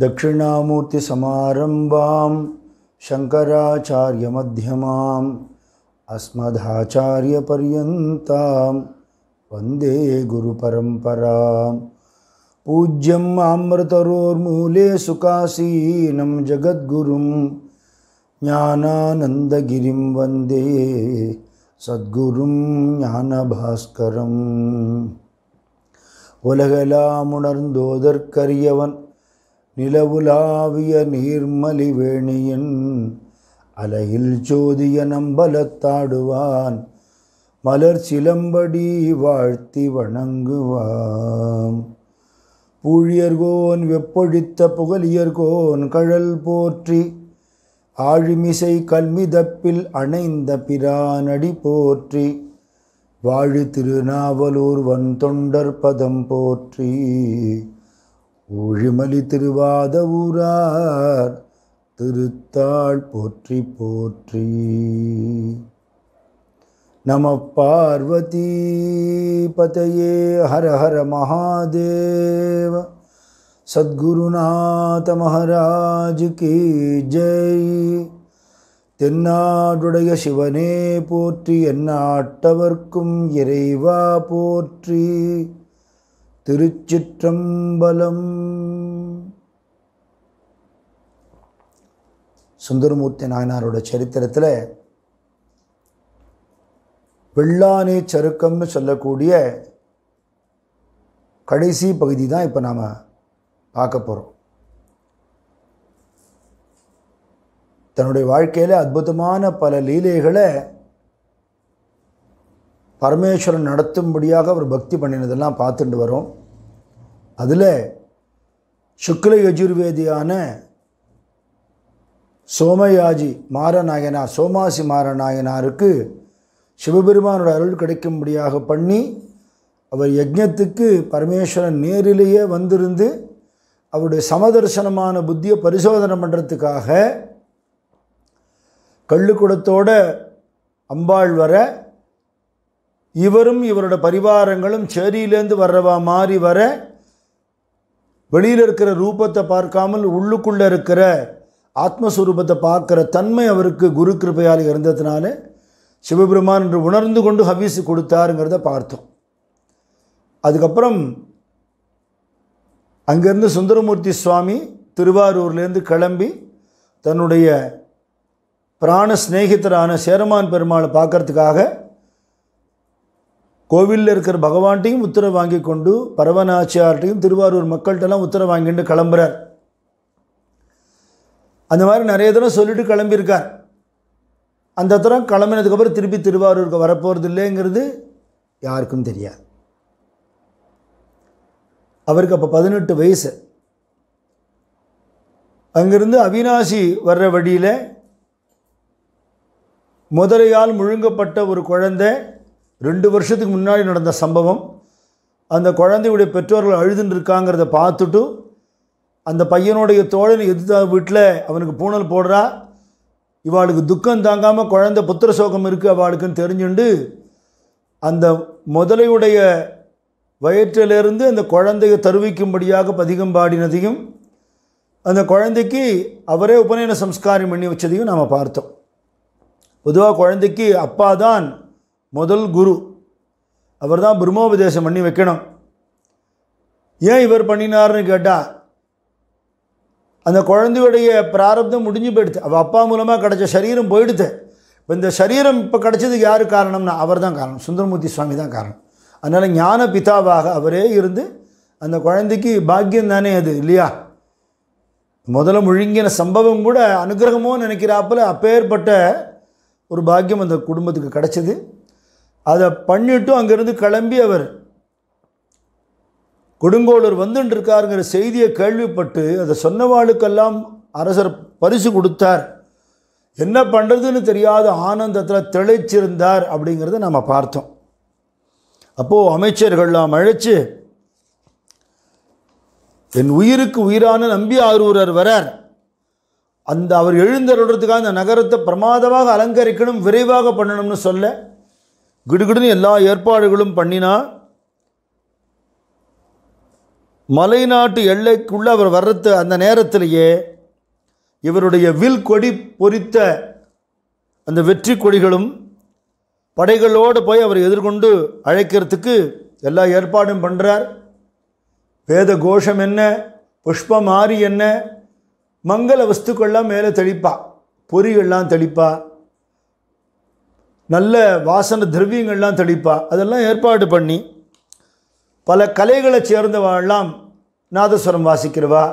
दक्षिणामूर्तिसमारम्भां शङ्कराचार्यमध्यमाम् अस्मदाचार्यपर्यन्तां वन्दे गुरुपरम्पराम् पूज्यम् आमृतरोर्मूले सुकासीनं जगद्गुरुं ज्ञानानन्दगिरिं वन्दे सद्गुरुं ज्ञानभास्करम् वलगलामुणर्न्दोदर्कर्यवन् நிலவுலாவிய நீர்மலி வேணியின் அலையில் ஜோதிய நம்பலத்தாடுவான் மலர் சிலம்படி வாழ்த்தி வணங்குவாம் பூழியர்கோன் வெப்பொழித்த புகழியர்கோன் கழல் போற்றி ஆழிமிசை கல்மிதப்பில் அணைந்த பிரானடி போற்றி வாழி திருநாவலூர் வன் தொண்டர் பதம் போற்றி ஊழிமலி திருவாத ஊரார் திருத்தாள் போற்றி போற்றி நம பார்வதி பதையே ஹர ஹர மகாதேவ சத்குருநாத மகாராஜ் கே ஜெய் தென்னாடுடைய சிவனே போற்றி என்னாட்டவர்க்கும் இறைவா போற்றி திருச்சிற்றம்பலம் சுந்தரமூர்த்தி நாயனாரோட சரித்திரத்தில் வெள்ளானே சருக்கம்னு சொல்லக்கூடிய கடைசி பகுதி தான் இப்போ நாம் பார்க்க போகிறோம் தன்னுடைய வாழ்க்கையில் அற்புதமான பல லீலைகளை பரமேஸ்வரன் நடத்தும்படியாக அவர் பக்தி பண்ணினதெல்லாம் பார்த்துட்டு வரோம் அதில் சுக்ல யஜுர்வேதியான சோமயாஜி மாரநாயனா சோமாசி மாரநாயனாருக்கு சிவபெருமானோட அருள் கிடைக்கும்படியாக பண்ணி அவர் யஜ்ஞத்துக்கு பரமேஸ்வரன் நேரிலேயே வந்திருந்து அவருடைய சமதர்சனமான புத்தியை பரிசோதனை பண்ணுறதுக்காக கள்ளுக்குடத்தோட அம்பாள் வர இவரும் இவரோட பரிவாரங்களும் சேரியிலேருந்து வர்றவா மாறி வர வெளியில் இருக்கிற ரூபத்தை பார்க்காமல் உள்ளுக்குள்ளே இருக்கிற ஆத்மஸ்வரூபத்தை பார்க்குற தன்மை அவருக்கு குரு கிருப்பையால் இருந்ததுனால சிவபெருமான் என்று உணர்ந்து கொண்டு ஹவீஸ் கொடுத்தாருங்கிறத பார்த்தோம் அதுக்கப்புறம் அங்கேருந்து சுந்தரமூர்த்தி சுவாமி திருவாரூர்லேருந்து கிளம்பி தன்னுடைய பிராண சிநேகிதரான சேரமான் பெருமாளை பார்க்கறதுக்காக கோவிலில் இருக்கிற பகவான்கிட்டையும் உத்தரவு வாங்கி கொண்டு பரவநாச்சியார்கிட்டையும் திருவாரூர் மக்கள்கிட்டலாம் உத்தரவு வாங்கிட்டு கிளம்புறார் அந்த மாதிரி நிறைய தடவை சொல்லிட்டு கிளம்பியிருக்கார் அந்த தரம் கிளம்பினதுக்கப்புறம் திருப்பி திருவாரூருக்கு வரப்போகிறது இல்லைங்கிறது யாருக்கும் தெரியாது அவருக்கு அப்போ பதினெட்டு வயசு அங்கிருந்து அவினாசி வர்ற வழியில் முதலையால் முழுங்கப்பட்ட ஒரு குழந்தை ரெண்டு வருஷத்துக்கு முன்னாடி நடந்த சம்பவம் அந்த குழந்தையுடைய பெற்றோர்கள் அழுதுன்னு இருக்காங்கிறத பார்த்துட்டு அந்த பையனுடைய தோழன் எதிர்த்த வீட்டில் அவனுக்கு பூனல் போடுறா இவாளுக்கு துக்கம் தாங்காமல் குழந்தை புத்திர சோகம் இருக்குது அவளுக்குன்னு தெரிஞ்சுண்டு அந்த முதலையுடைய வயிற்றிலிருந்து அந்த குழந்தையை தருவிக்கும்படியாக பதிகம் பாடினதையும் அந்த குழந்தைக்கு அவரே உபநயன சம்ஸ்காரம் பண்ணி வச்சதையும் நாம் பார்த்தோம் பொதுவாக குழந்தைக்கு அப்பா தான் முதல் குரு அவர் தான் பிரம்மோபதேசம் பண்ணி வைக்கணும் ஏன் இவர் பண்ணினார்னு கேட்டால் அந்த குழந்தையுடைய பிராரப்தம் முடிஞ்சு போயிடுது அவள் அப்பா மூலமாக கிடச்ச சரீரம் போயிடுது இப்போ இந்த சரீரம் இப்போ கிடச்சதுக்கு யார் காரணம்னா அவர் தான் காரணம் சுந்தரமூர்த்தி சுவாமி தான் காரணம் அதனால் ஞான பிதாவாக அவரே இருந்து அந்த குழந்தைக்கு பாக்கியம் தானே அது இல்லையா முதல்ல முழுங்கின சம்பவம் கூட அனுகிரகமோ நினைக்கிறாப்புல அப்பேற்பட்ட ஒரு பாக்கியம் அந்த குடும்பத்துக்கு கிடச்சிது அதை பண்ணிட்டும் அங்கேருந்து கிளம்பி அவர் கொடுங்கோளூர் வந்துட்டுருக்காருங்கிற செய்தியை கேள்விப்பட்டு அதை சொன்னவாளுக்கெல்லாம் அரசர் பரிசு கொடுத்தார் என்ன பண்ணுறதுன்னு தெரியாத ஆனந்தத்தில் திளைச்சிருந்தார் அப்படிங்கிறத நம்ம பார்த்தோம் அப்போது அமைச்சர்கள்லாம் அழைச்சி என் உயிருக்கு உயிரான நம்பி ஆரூரர் வரார் அந்த அவர் எழுந்தருடுறதுக்காக அந்த நகரத்தை பிரமாதமாக அலங்கரிக்கணும் விரைவாக பண்ணணும்னு சொல்ல கிடுகிடுன்னு எல்லா ஏற்பாடுகளும் பண்ணினா மலைநாட்டு எல்லைக்குள்ளே அவர் வர்றது அந்த நேரத்திலேயே இவருடைய வில் கொடி பொறித்த அந்த வெற்றி கொடிகளும் படைகளோடு போய் அவர் எதிர்கொண்டு அழைக்கிறதுக்கு எல்லா ஏற்பாடும் பண்ணுறார் வேத கோஷம் என்ன புஷ்பம் ஆரி என்ன மங்கள வஸ்துக்கள்லாம் மேலே தெளிப்பா பொறிகள்லாம் தெளிப்பா நல்ல வாசனை திரவியங்கள்லாம் தெளிப்பாள் அதெல்லாம் ஏற்பாடு பண்ணி பல கலைகளை சேர்ந்தவாள்லாம் நாதஸ்வரம் வாசிக்கிறவா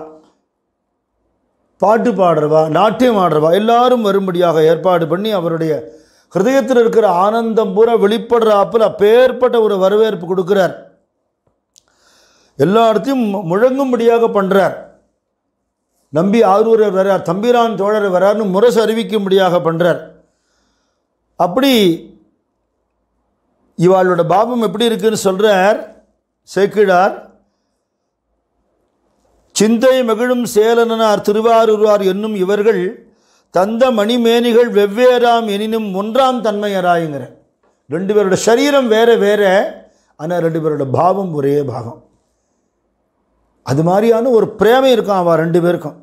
பாட்டு பாடுறவா நாட்டியம் ஆடுறவா எல்லாரும் வரும்படியாக ஏற்பாடு பண்ணி அவருடைய ஹிருதயத்தில் இருக்கிற ஆனந்தம் பூரா வெளிப்படுறாப்பில் அப்பேற்பட்ட ஒரு வரவேற்பு கொடுக்குறார் எல்லா இடத்தையும் முழங்கும்படியாக பண்ணுறார் நம்பி ஆரூரர் வர்றார் தம்பிரான் தோழர் வர்றார்னு முரசு அறிவிக்கும்படியாக பண்ணுறார் அப்படி இவாளோட பாபம் எப்படி இருக்குன்னு சொல்கிறார் சேக்கிழார் சிந்தை மகிழும் சேலனார் திருவாரூர்வார் என்னும் இவர்கள் தந்த மணிமேனிகள் வெவ்வேறாம் எனினும் ஒன்றாம் தன்மையராயுங்கிற ரெண்டு பேரோட சரீரம் வேற வேற ஆனால் ரெண்டு பேரோட பாவம் ஒரே பாகம் அது மாதிரியான ஒரு பிரேமை இருக்கும் அவள் ரெண்டு பேருக்கும்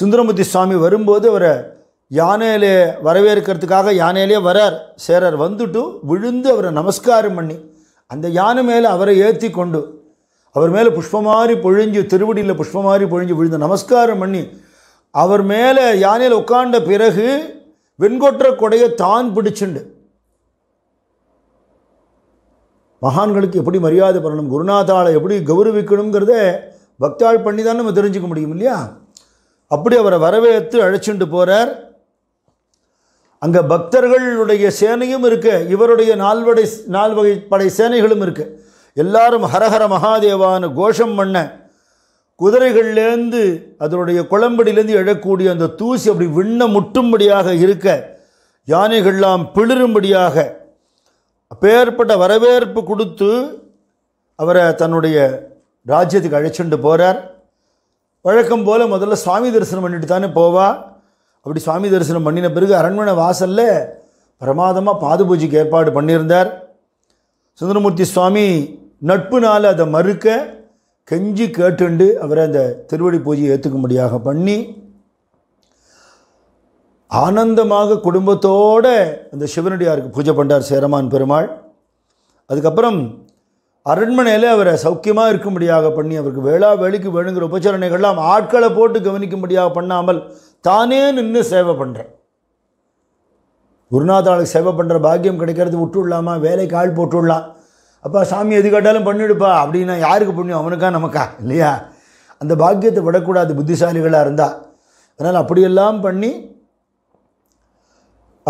சுந்தரமூர்த்தி சுவாமி வரும்போது அவரை யானையிலே வரவேற்கிறதுக்காக யானையிலே வரார் சேரர் வந்துட்டு விழுந்து அவரை நமஸ்காரம் பண்ணி அந்த யானை மேலே அவரை ஏற்றி கொண்டு அவர் மேலே மாதிரி பொழிஞ்சு திருவடியில் மாதிரி பொழிஞ்சு விழுந்து நமஸ்காரம் பண்ணி அவர் மேலே யானையில் உட்காண்ட பிறகு வெண்கொற்ற கொடையை தான் பிடிச்சுண்டு மகான்களுக்கு எப்படி மரியாதை பண்ணணும் குருநாதாளை எப்படி கௌரவிக்கணுங்கிறத பக்தாள் பண்ணி தான் நம்ம தெரிஞ்சுக்க முடியும் இல்லையா அப்படி அவரை வரவேற்று அழைச்சிட்டு போகிறார் அங்கே பக்தர்களுடைய சேனையும் இருக்கு இவருடைய நால்வடை நால்வகை படை சேனைகளும் இருக்குது எல்லாரும் ஹரஹர மகாதேவான்னு கோஷம் பண்ண குதிரைகள்லேருந்து அதனுடைய குளம்படியிலேருந்து எழக்கூடிய அந்த தூசி அப்படி விண்ண முட்டும்படியாக இருக்க யானைகள்லாம் பிளிரும்படியாக அப்பேற்பட்ட வரவேற்பு கொடுத்து அவரை தன்னுடைய ராஜ்யத்துக்கு அழைச்சிட்டு போகிறார் வழக்கம் போல் முதல்ல சுவாமி தரிசனம் பண்ணிட்டு தானே போவா அப்படி சுவாமி தரிசனம் பண்ணின பிறகு அரண்மனை வாசலில் பிரமாதமாக பாது பூஜைக்கு ஏற்பாடு பண்ணியிருந்தார் சுந்தரமூர்த்தி சுவாமி நட்புனால் அதை மறுக்க கெஞ்சி கேட்டுண்டு அவரை அந்த திருவடி பூஜையை ஏற்றுக்கும்படியாக பண்ணி ஆனந்தமாக குடும்பத்தோடு அந்த சிவனடியாருக்கு பூஜை பண்ணார் சேரமான் பெருமாள் அதுக்கப்புறம் அரண்மனையில் அவரை சௌக்கியமாக இருக்கும்படியாக பண்ணி அவருக்கு வேளா வேலைக்கு வேணுங்கிற உபச்சரணைகள்லாம் ஆட்களை போட்டு கவனிக்கும்படியாக பண்ணாமல் தானே நின்று சேவை பண்ணுறேன் குருநாதாளுக்கு சேவை பண்ணுற பாக்கியம் கிடைக்கிறது விட்டுடலாமா வேலைக்கு ஆள் போட்டுடலாம் அப்பா சாமி எது கேட்டாலும் பண்ணிவிடுப்பா அப்படின்னா யாருக்கு புண்ணியம் அவனுக்கா நமக்கா இல்லையா அந்த பாக்கியத்தை விடக்கூடாது புத்திசாலிகளாக இருந்தால் அதனால் அப்படியெல்லாம் பண்ணி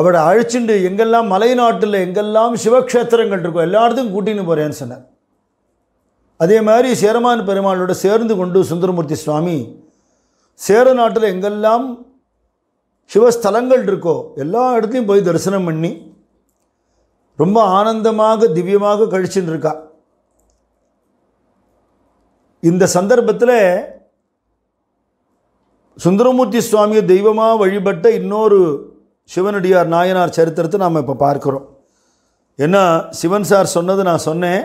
அவரை அழைச்சிண்டு எங்கெல்லாம் மலை நாட்டில் எங்கெல்லாம் சிவக்ஷேத்திரங்கள் இருக்கோ எல்லா கூட்டின்னு போகிறேன்னு சொன்னார் அதே மாதிரி சேரமான் பெருமாளோடு சேர்ந்து கொண்டு சுந்தரமூர்த்தி சுவாமி சேர நாட்டில் எங்கெல்லாம் சிவஸ்தலங்கள் இருக்கோ எல்லா இடத்துலையும் போய் தரிசனம் பண்ணி ரொம்ப ஆனந்தமாக திவ்யமாக கழிச்சுட்டு இருக்கா இந்த சந்தர்ப்பத்தில் சுந்தரமூர்த்தி சுவாமியை தெய்வமாக வழிபட்ட இன்னொரு சிவனடியார் நாயனார் சரித்திரத்தை நாம் இப்போ பார்க்குறோம் ஏன்னா சிவன் சார் சொன்னது நான் சொன்னேன்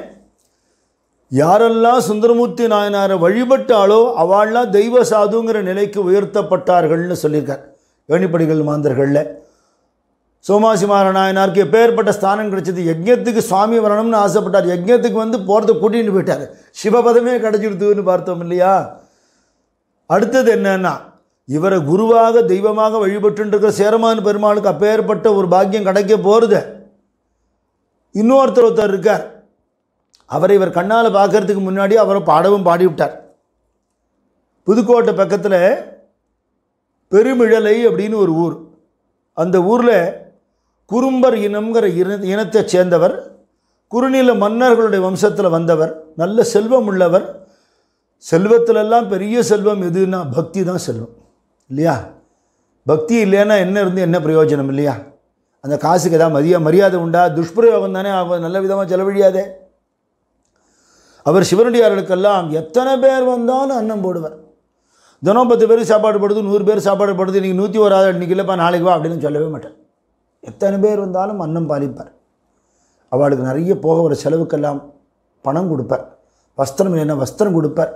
யாரெல்லாம் சுந்தரமூர்த்தி நாயனாரை வழிபட்டாலோ அவள்லாம் தெய்வ சாதுங்கிற நிலைக்கு உயர்த்தப்பட்டார்கள்னு சொல்லியிருக்கார் வேணிப்படிகள் மாந்தர்களில் சோமாசிமார நாயனாருக்கு எப்பேற்பட்ட ஸ்தானம் கிடைச்சது யஜ்யத்துக்கு சுவாமி வரணும்னு ஆசைப்பட்டார் யஜ்யத்துக்கு வந்து போகிறத கூட்டின்னு போயிட்டார் சிவபதமே கிடச்சிடுதுன்னு பார்த்தோம் இல்லையா அடுத்தது என்னன்னா இவரை குருவாக தெய்வமாக வழிபட்டுருக்கிற சேரமான பெருமாளுக்கு அப்பேற்பட்ட ஒரு பாக்கியம் கிடைக்க போகிறது இன்னொருத்தர் ஒருத்தர் இருக்கார் அவரை இவர் கண்ணால் பார்க்கறதுக்கு முன்னாடி அவரை பாடவும் பாடிவிட்டார் புதுக்கோட்டை பக்கத்தில் பெருமிழலை அப்படின்னு ஒரு ஊர் அந்த ஊரில் குறும்பர் இனம்ங்கிற இன இனத்தைச் சேர்ந்தவர் குறுநில மன்னர்களுடைய வம்சத்தில் வந்தவர் நல்ல செல்வம் உள்ளவர் செல்வத்திலெல்லாம் பெரிய செல்வம் எதுன்னா பக்தி தான் செல்வம் இல்லையா பக்தி இல்லைன்னா என்ன இருந்து என்ன பிரயோஜனம் இல்லையா அந்த காசுக்கு ஏதாவது மதிய மரியாதை உண்டா துஷ்பிரயோகம் தானே நல்ல விதமாக செலவழியாதே அவர் சிவனடியார்களுக்கெல்லாம் எத்தனை பேர் வந்தாலும் அன்னம் போடுவார் தினம் பத்து பேர் சாப்பாடு படுது நூறு பேர் சாப்பாடு போடுது இன்றைக்கி நூற்றி ஒரு ஆறு இன்றைக்கி இல்லைப்பா நாளைக்கு வா அப்படின்னு சொல்லவே மாட்டேன் எத்தனை பேர் வந்தாலும் அன்னம் பாலிப்பார் அவளுக்கு நிறைய போக வர செலவுக்கெல்லாம் பணம் கொடுப்பார் வஸ்திரம் இல்லைன்னா வஸ்திரம் கொடுப்பார்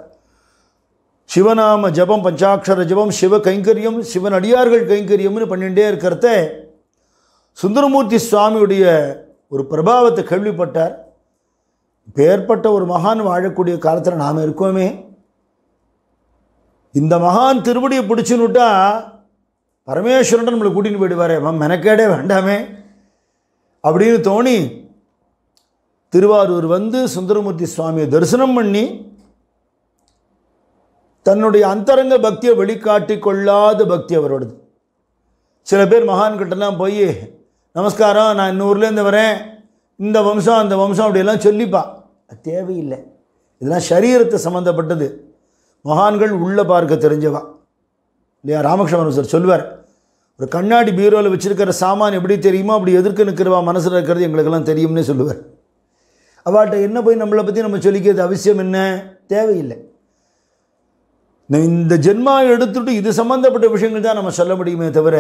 சிவநாம ஜபம் பஞ்சாட்சர ஜபம் சிவ கைங்கரியம் சிவன் அடியார்கள் கைங்கரியம்னு பண்ணிகிட்டே இருக்கிறத சுந்தரமூர்த்தி சுவாமியுடைய ஒரு பிரபாவத்தை கேள்விப்பட்டார் பேர்பட்ட ஒரு மகான் வாழக்கூடிய காலத்தில் நாம் இருக்கோமே இந்த மகான் திருவடியை பிடிச்சுன்னுட்டா பரமேஸ்வரன் நம்மளை கூட்டின்னு போயிடுவார் மெனக்கேடே வேண்டாமே அப்படின்னு தோணி திருவாரூர் வந்து சுந்தரமூர்த்தி சுவாமியை தரிசனம் பண்ணி தன்னுடைய அந்தரங்க பக்தியை வெளிக்காட்டி கொள்ளாத பக்தி அவரோடது சில பேர் மகான்கிட்டலாம் போய் நமஸ்காரம் நான் இன்னூர்லேருந்து வரேன் இந்த வம்சம் அந்த வம்சம் அப்படியெல்லாம் சொல்லிப்பா அது தேவையில்லை இதெல்லாம் சரீரத்தை சம்மந்தப்பட்டது மகான்கள் உள்ளே பார்க்க தெரிஞ்சவா இல்லையா ராமகிருஷ்ணன் சார் சொல்வார் ஒரு கண்ணாடி பீரோவில் வச்சுருக்கிற சாமான் எப்படி தெரியுமோ அப்படி எதிர்க்க நிற்கிறவா மனசில் இருக்கிறது எங்களுக்கெல்லாம் தெரியும்னு சொல்லுவார் அவாட்ட என்ன போய் நம்மளை பற்றி நம்ம சொல்லிக்கிறது அவசியம் என்ன தேவையில்லை இந்த ஜென்மா எடுத்துட்டு இது சம்மந்தப்பட்ட விஷயங்கள் தான் நம்ம சொல்ல முடியுமே தவிர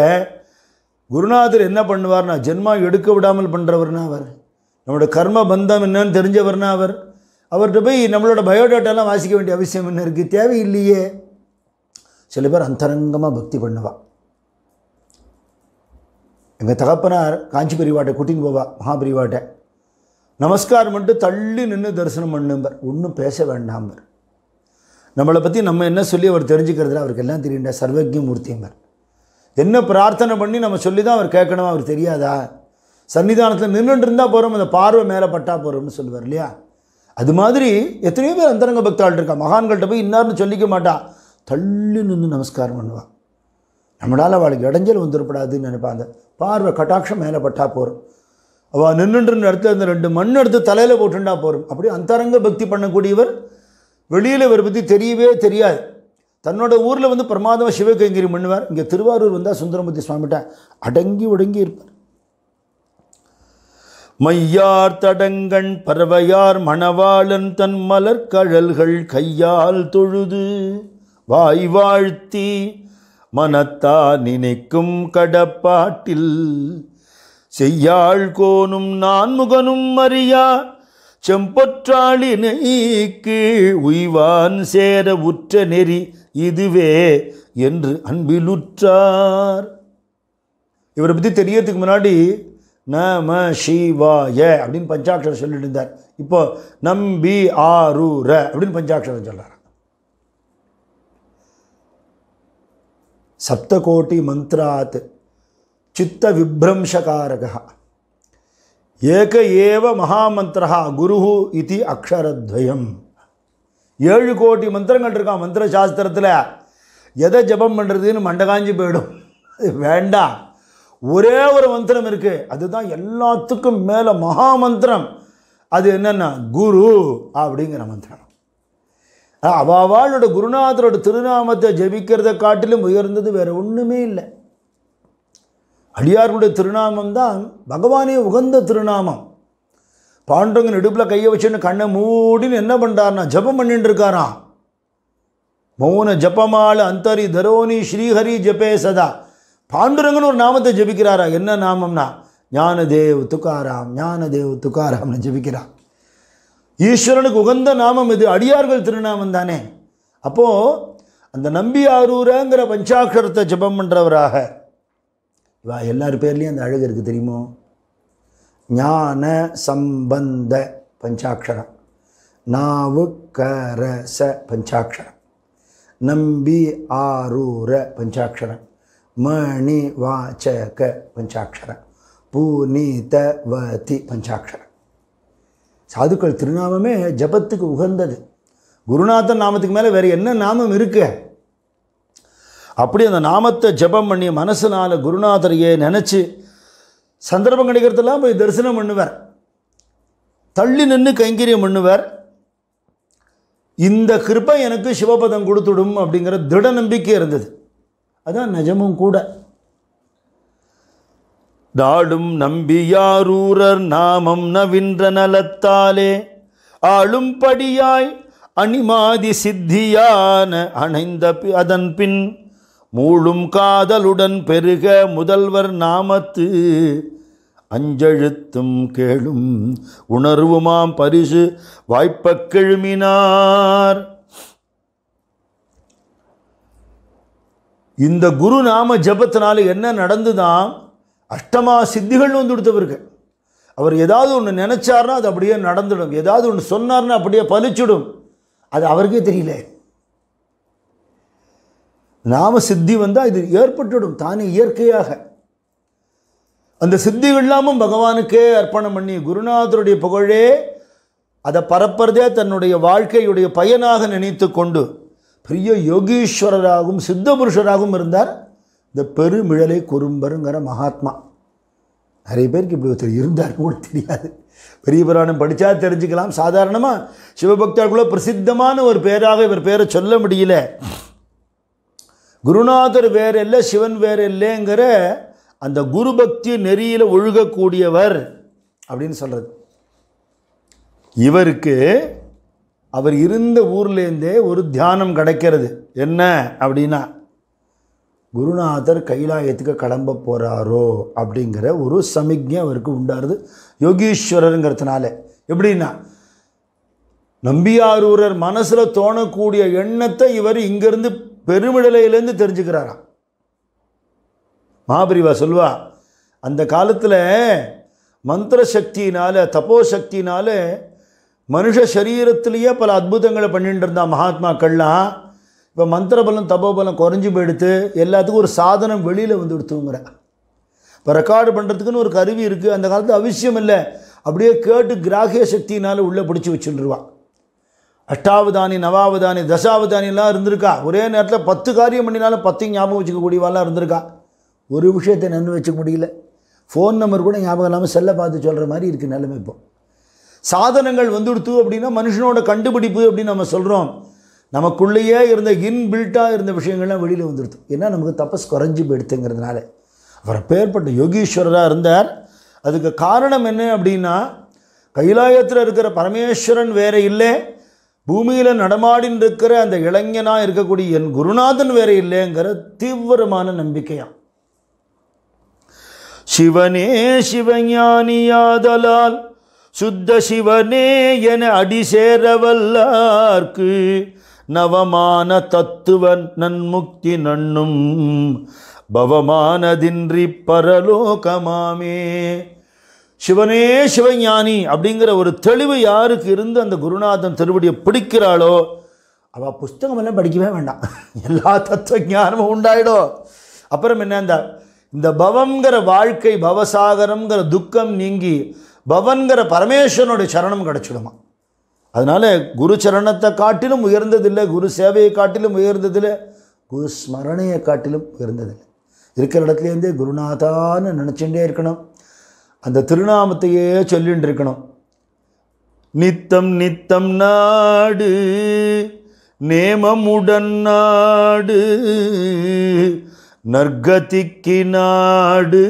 குருநாதர் என்ன பண்ணுவார்னா ஜென்மா எடுக்க விடாமல் பண்ணுறவர்னா அவர் நம்மளோட கர்ம பந்தம் என்னன்னு தெரிஞ்சவர்னா அவர் அவர்கிட்ட போய் நம்மளோட பயோடேட்டாலாம் வாசிக்க வேண்டிய அவசியம் என்ன இருக்குது தேவையில்லையே சில பேர் அந்தரங்கமாக பக்தி பண்ணுவா எங்கள் தகப்பனார் காஞ்சி பிரிவாட்டை கூட்டின்னு போவா மகாபிரிவாட்டை நமஸ்கார் மட்டும் தள்ளி நின்று தரிசனம் பண்ணும்பர் ஒன்றும் பேச வேண்டாம்பர் நம்மளை பற்றி நம்ம என்ன சொல்லி அவர் தெரிஞ்சுக்கிறதுல அவருக்கு எல்லாம் தெரியுண்டா சர்வஜ்யமூர்த்தியம்பர் என்ன பிரார்த்தனை பண்ணி நம்ம சொல்லி தான் அவர் கேட்கணும் அவர் தெரியாதா சன்னிதானத்தில் நின்றுட்டு இருந்தால் போகிறோம் அந்த பார்வை மேலே பட்டா போகிறோம்னு சொல்லுவார் இல்லையா அது மாதிரி எத்தனையோ பேர் அந்தரங்க பக்தாள் இருக்கா மகான்கள்ட்ட போய் இன்னார்னு சொல்லிக்க மாட்டா தள்ளி நின்று நமஸ்காரம் பண்ணுவான் நம்மளால் அவளுக்கு இடைஞ்சல் வந்துடப்படாதுன்னு நினைப்பாங்க பார்வை கட்டாட்சம் மேலே பட்டா போகிறோம் அவள் நின்றுன்ற இடத்துல அந்த ரெண்டு மண் எடுத்து தலையில் போட்டுண்டா போகிறோம் அப்படி அந்தரங்க பக்தி பண்ணக்கூடியவர் வெளியில் இவரை பற்றி தெரியவே தெரியாது தன்னோட ஊரில் வந்து பிரமாதமாக சிவகைங்கிரி பண்ணுவார் இங்கே திருவாரூர் வந்தால் சுந்தரமூர்த்தி சுவாமிகிட்ட அடங்கி ஒடுங்கி இருப்பார் மையார் தடங்கண் பறவையார் மணவாளன் தன் மலர்கழல்கள் கையால் தொழுது வாய் வாழ்த்தி மனத்தா நினைக்கும் கடப்பாட்டில் செய்யாள் கோனும் முகனும் அறியா செம்பொற்றாளினை கீழ் உய்வான் சேர உற்ற நெறி இதுவே என்று அன்பிலுற்றார் இவரை பற்றி தெரியறதுக்கு முன்னாடி ந ம சிவாய அப்படின்னு பஞ்சாட்சரம் சொல்லிட்டு இருந்தார் இப்போ நம்பி ஆரு ர அப்படின்னு பஞ்சாட்சரம் சொல்கிறார் சப்தகோட்டி மந்த்ராத் சித்த விப்ரம்சகாரகா ஏக ஏவ மகாமந்திரா குரு இது அக்ஷரத்வயம் ஏழு கோட்டி மந்திரங்கள் இருக்கான் மந்திர சாஸ்திரத்தில் எதை ஜபம் பண்ணுறதுன்னு மண்டகாஞ்சி போயிடும் வேண்டாம் ஒரே ஒரு மந்திரம் இருக்குது அதுதான் எல்லாத்துக்கும் மேலே மகா மந்திரம் அது என்னென்னா குரு அப்படிங்கிற மந்திரம் அவாவாளோட குருநாதரோட திருநாமத்தை ஜபிக்கிறத காட்டிலும் உயர்ந்தது வேறு ஒன்றுமே இல்லை அடியார்களுடைய திருநாமம் தான் பகவானே உகந்த திருநாமம் பாண்டவங்க இடுப்பில் கையை வச்சுன்னு கண்ணை மூடின்னு என்ன பண்ணுறாருனா ஜபம் பண்ணிட்டு இருக்காரா மௌன ஜபமால அந்தரி தரோனி ஸ்ரீஹரி ஜபே சதா பாண்டுரங்கன்னு ஒரு நாமத்தை ஜெபிக்கிறாரா என்ன நாமம்னா ஞானதேவ் துக்காராம் ஞானதேவ் துக்காராம்னு ஜபிக்கிறார் ஈஸ்வரனுக்கு உகந்த நாமம் இது அடியார்கள் திருநாமம் தானே அப்போது அந்த நம்பி ஆரூரங்கிற பஞ்சாட்சரத்தை ஜபம் பண்ணுறவராக இவா எல்லார் பேர்லேயும் அந்த அழகு இருக்குது தெரியுமோ ஞான சம்பந்த பஞ்சாட்சரம் நாவு கரச பஞ்சாட்சரம் நம்பி ஆரூர பஞ்சாட்சரம் மணி ವಾಚಕ பஞ்சாட்சரம் பூனிதவதி பஞ்சாட்சரம் சாதுக்கள் திருநாமமே ஜபத்துக்கு உகந்தது குருநாதன் நாமத்துக்கு மேலே வேறு என்ன நாமம் இருக்கு அப்படி அந்த நாமத்தை ஜபம் பண்ணி மனசுனால் குருநாதரையே நினச்சி சந்தர்ப்பம் கிடைக்கிறதெல்லாம் போய் தரிசனம் பண்ணுவார் தள்ளி நின்று கைங்கரியம் பண்ணுவார் இந்த கிருப்பை எனக்கு சிவபதம் கொடுத்துடும் அப்படிங்கிற திட நம்பிக்கை இருந்தது அதான் நஜமும் கூட தாடும் நம்பியாரூரர் நாமம் நவின்ற நலத்தாலே ஆளும்படியாய் அணிமாதி சித்தியான அணைந்த அதன் பின் மூழும் காதலுடன் பெருக முதல்வர் நாமத்து அஞ்செழுத்தும் கேளும் உணர்வுமாம் பரிசு வாய்ப்பக் கெழுமினார் இந்த குரு நாம ஜபத்தினால என்ன நடந்துதான் அஷ்டமா சித்திகள்னு வந்து கொடுத்தவருக்கு அவர் ஏதாவது ஒன்று நினச்சார்னா அது அப்படியே நடந்துடும் ஏதாவது ஒன்று சொன்னார்னா அப்படியே பலிச்சிடும் அது அவருக்கே தெரியல நாம சித்தி வந்தால் இது ஏற்பட்டுடும் தானே இயற்கையாக அந்த இல்லாமல் பகவானுக்கே அர்ப்பணம் பண்ணி குருநாதருடைய புகழே அதை பரப்புறதே தன்னுடைய வாழ்க்கையுடைய பயனாக நினைத்து கொண்டு பெரிய யோகீஸ்வரராகவும் சித்த புருஷராகவும் இருந்தார் இந்த பெருமிழலை குறும்பருங்கிற மகாத்மா நிறைய பேருக்கு இப்படி ஒருத்தர் இருந்தார் கூட தெரியாது பெரிய புராணம் படித்தா தெரிஞ்சுக்கலாம் சாதாரணமாக சிவபக்தர்களுக்குள்ள பிரசித்தமான ஒரு பேராக இவர் பேரை சொல்ல முடியல குருநாதர் வேறு இல்லை சிவன் வேறு இல்லைங்கிற அந்த குரு பக்தி நெறியில் ஒழுகக்கூடியவர் அப்படின்னு சொல்கிறது இவருக்கு அவர் இருந்த ஊர்லேருந்தே ஒரு தியானம் கிடைக்கிறது என்ன அப்படின்னா குருநாதர் கைலாயத்துக்கு கிளம்ப போகிறாரோ அப்படிங்கிற ஒரு சமிக்ஞை அவருக்கு உண்டாருது யோகீஸ்வரருங்கிறதுனால எப்படின்னா நம்பியாரூரர் மனசில் தோணக்கூடிய எண்ணத்தை இவர் இங்கேருந்து பெருமிடலையிலேருந்து தெரிஞ்சுக்கிறாராம் மாபிரிவா சொல்வா அந்த காலத்தில் மந்திர சக்தியினால் தப்போ சக்தினால மனுஷ சரீரத்திலேயே பல அற்புதங்களை பண்ணிட்டு இருந்தா மகாத்மாக்கள்லாம் இப்போ மந்திரபலம் தபோபலம் குறைஞ்சி போயிடுத்து எல்லாத்துக்கும் ஒரு சாதனம் வெளியில் வந்து எடுத்துங்கிற இப்போ ரெக்கார்டு பண்ணுறதுக்குன்னு ஒரு கருவி இருக்குது அந்த காலத்தில் அவசியம் இல்லை அப்படியே கேட்டு கிராகிய சக்தினால் உள்ளே பிடிச்சி வச்சுருவான் அஷ்டாவதானி நவாவதானி தசாவதானிலாம் இருந்திருக்கா ஒரே நேரத்தில் பத்து காரியம் பண்ணினாலும் பத்து ஞாபகம் வச்சுக்கக்கூடியவாலாம் இருந்திருக்கா ஒரு விஷயத்தை நின்று வச்சுக்க முடியல ஃபோன் நம்பர் கூட ஞாபகம் இல்லாமல் செல்லை பார்த்து சொல்கிற மாதிரி இருக்குது நிலைமை இப்போது சாதனங்கள் வந்துடுத்து அப்படின்னா மனுஷனோட கண்டுபிடிப்பு அப்படின்னு நம்ம சொல்கிறோம் நமக்குள்ளேயே இருந்த இன்பில்ட்டாக இருந்த விஷயங்கள்லாம் வெளியில் வந்துடுது ஏன்னா நமக்கு தப்பஸ் குறைஞ்சி போயிடுத்துங்கிறதுனால அவர் பேர்பட்ட யோகீஸ்வரராக இருந்தார் அதுக்கு காரணம் என்ன அப்படின்னா கைலாயத்தில் இருக்கிற பரமேஸ்வரன் வேற இல்லை பூமியில் நடமாடின் இருக்கிற அந்த இளைஞனாக இருக்கக்கூடிய என் குருநாதன் வேற இல்லைங்கிற தீவிரமான நம்பிக்கையாம் சிவனே சிவஞானியாதலால் சுத்த சிவனே என அடிசேரவல்லார்க்கு நவமான தத்துவன் நன்முக்தி நன்னும் பவமானதின்றி பரலோகமாமே சிவனே சிவஞானி அப்படிங்கிற ஒரு தெளிவு யாருக்கு இருந்து அந்த குருநாதன் திருவடியை பிடிக்கிறாளோ புஸ்தகம் புஸ்தகமெல்லாம் படிக்கவே வேண்டாம் எல்லா தத்துவ ஞானமும் உண்டாயிடும் அப்புறம் என்ன இந்த இந்த பவங்கிற வாழ்க்கை பவசாகரங்கிற துக்கம் நீங்கி பவன்கிற பரமேஸ்வரனுடைய சரணம் கிடச்சிடுமா அதனால் குரு சரணத்தை காட்டிலும் உயர்ந்ததில்லை குரு சேவையை காட்டிலும் உயர்ந்ததில்லை குரு ஸ்மரணையை காட்டிலும் உயர்ந்ததில்லை இருக்கிற இடத்துலேருந்தே குருநாதான்னு நினச்சிகிட்டே இருக்கணும் அந்த திருநாமத்தையே சொல்லிகிட்டு இருக்கணும் நித்தம் நித்தம் நாடு நேமமுடன் நாடு நற்கதிக்கு நாடு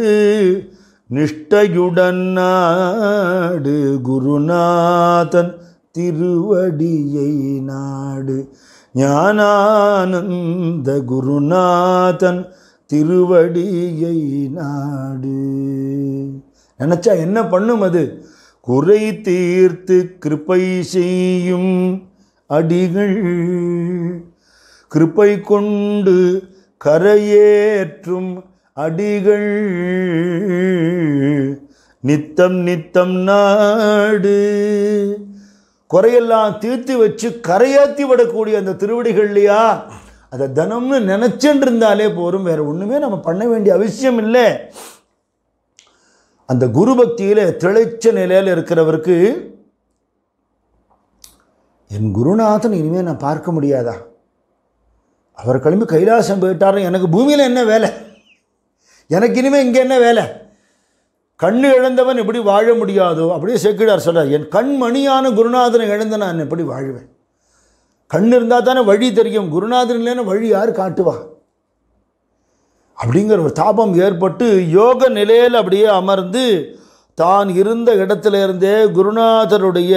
நிஷ்டையுடன் நாடு குருநாதன் திருவடியை நாடு ஞானானந்த குருநாதன் திருவடியை நாடு நினச்சா என்ன பண்ணும் அது குறை தீர்த்து கிருப்பை செய்யும் அடிகள் கிருப்பை கொண்டு கரையேற்றும் அடிகள் நித்தம் நித்தம் நாடு குறையெல்லாம் தீர்த்து வச்சு கரையாத்தி விடக்கூடிய அந்த திருவடிகள் இல்லையா அதை தினம்னு நினச்சின்னு இருந்தாலே போரும் வேறு ஒன்றுமே நம்ம பண்ண வேண்டிய அவசியம் இல்லை அந்த குரு பக்தியில் திளைச்ச நிலையில் இருக்கிறவருக்கு என் குருநாதன் இனிமேல் நான் பார்க்க முடியாதா அவர் கிளம்பி கைலாசம் போயிட்டார் எனக்கு பூமியில் என்ன வேலை எனக்கு இனிமேல் இங்கே என்ன வேலை கண் இழந்தவன் எப்படி வாழ முடியாதோ அப்படியே சேக்கிடார் சொல்கிறார் என் கண்மணியான குருநாதனை இழந்த நான் எப்படி வாழ்வேன் கண் இருந்தால் தானே வழி தெரியும் குருநாதன் இல்லைன்னா வழி யார் காட்டுவா அப்படிங்கிற ஒரு தாபம் ஏற்பட்டு யோக நிலையில் அப்படியே அமர்ந்து தான் இருந்த இடத்துல இருந்தே குருநாதருடைய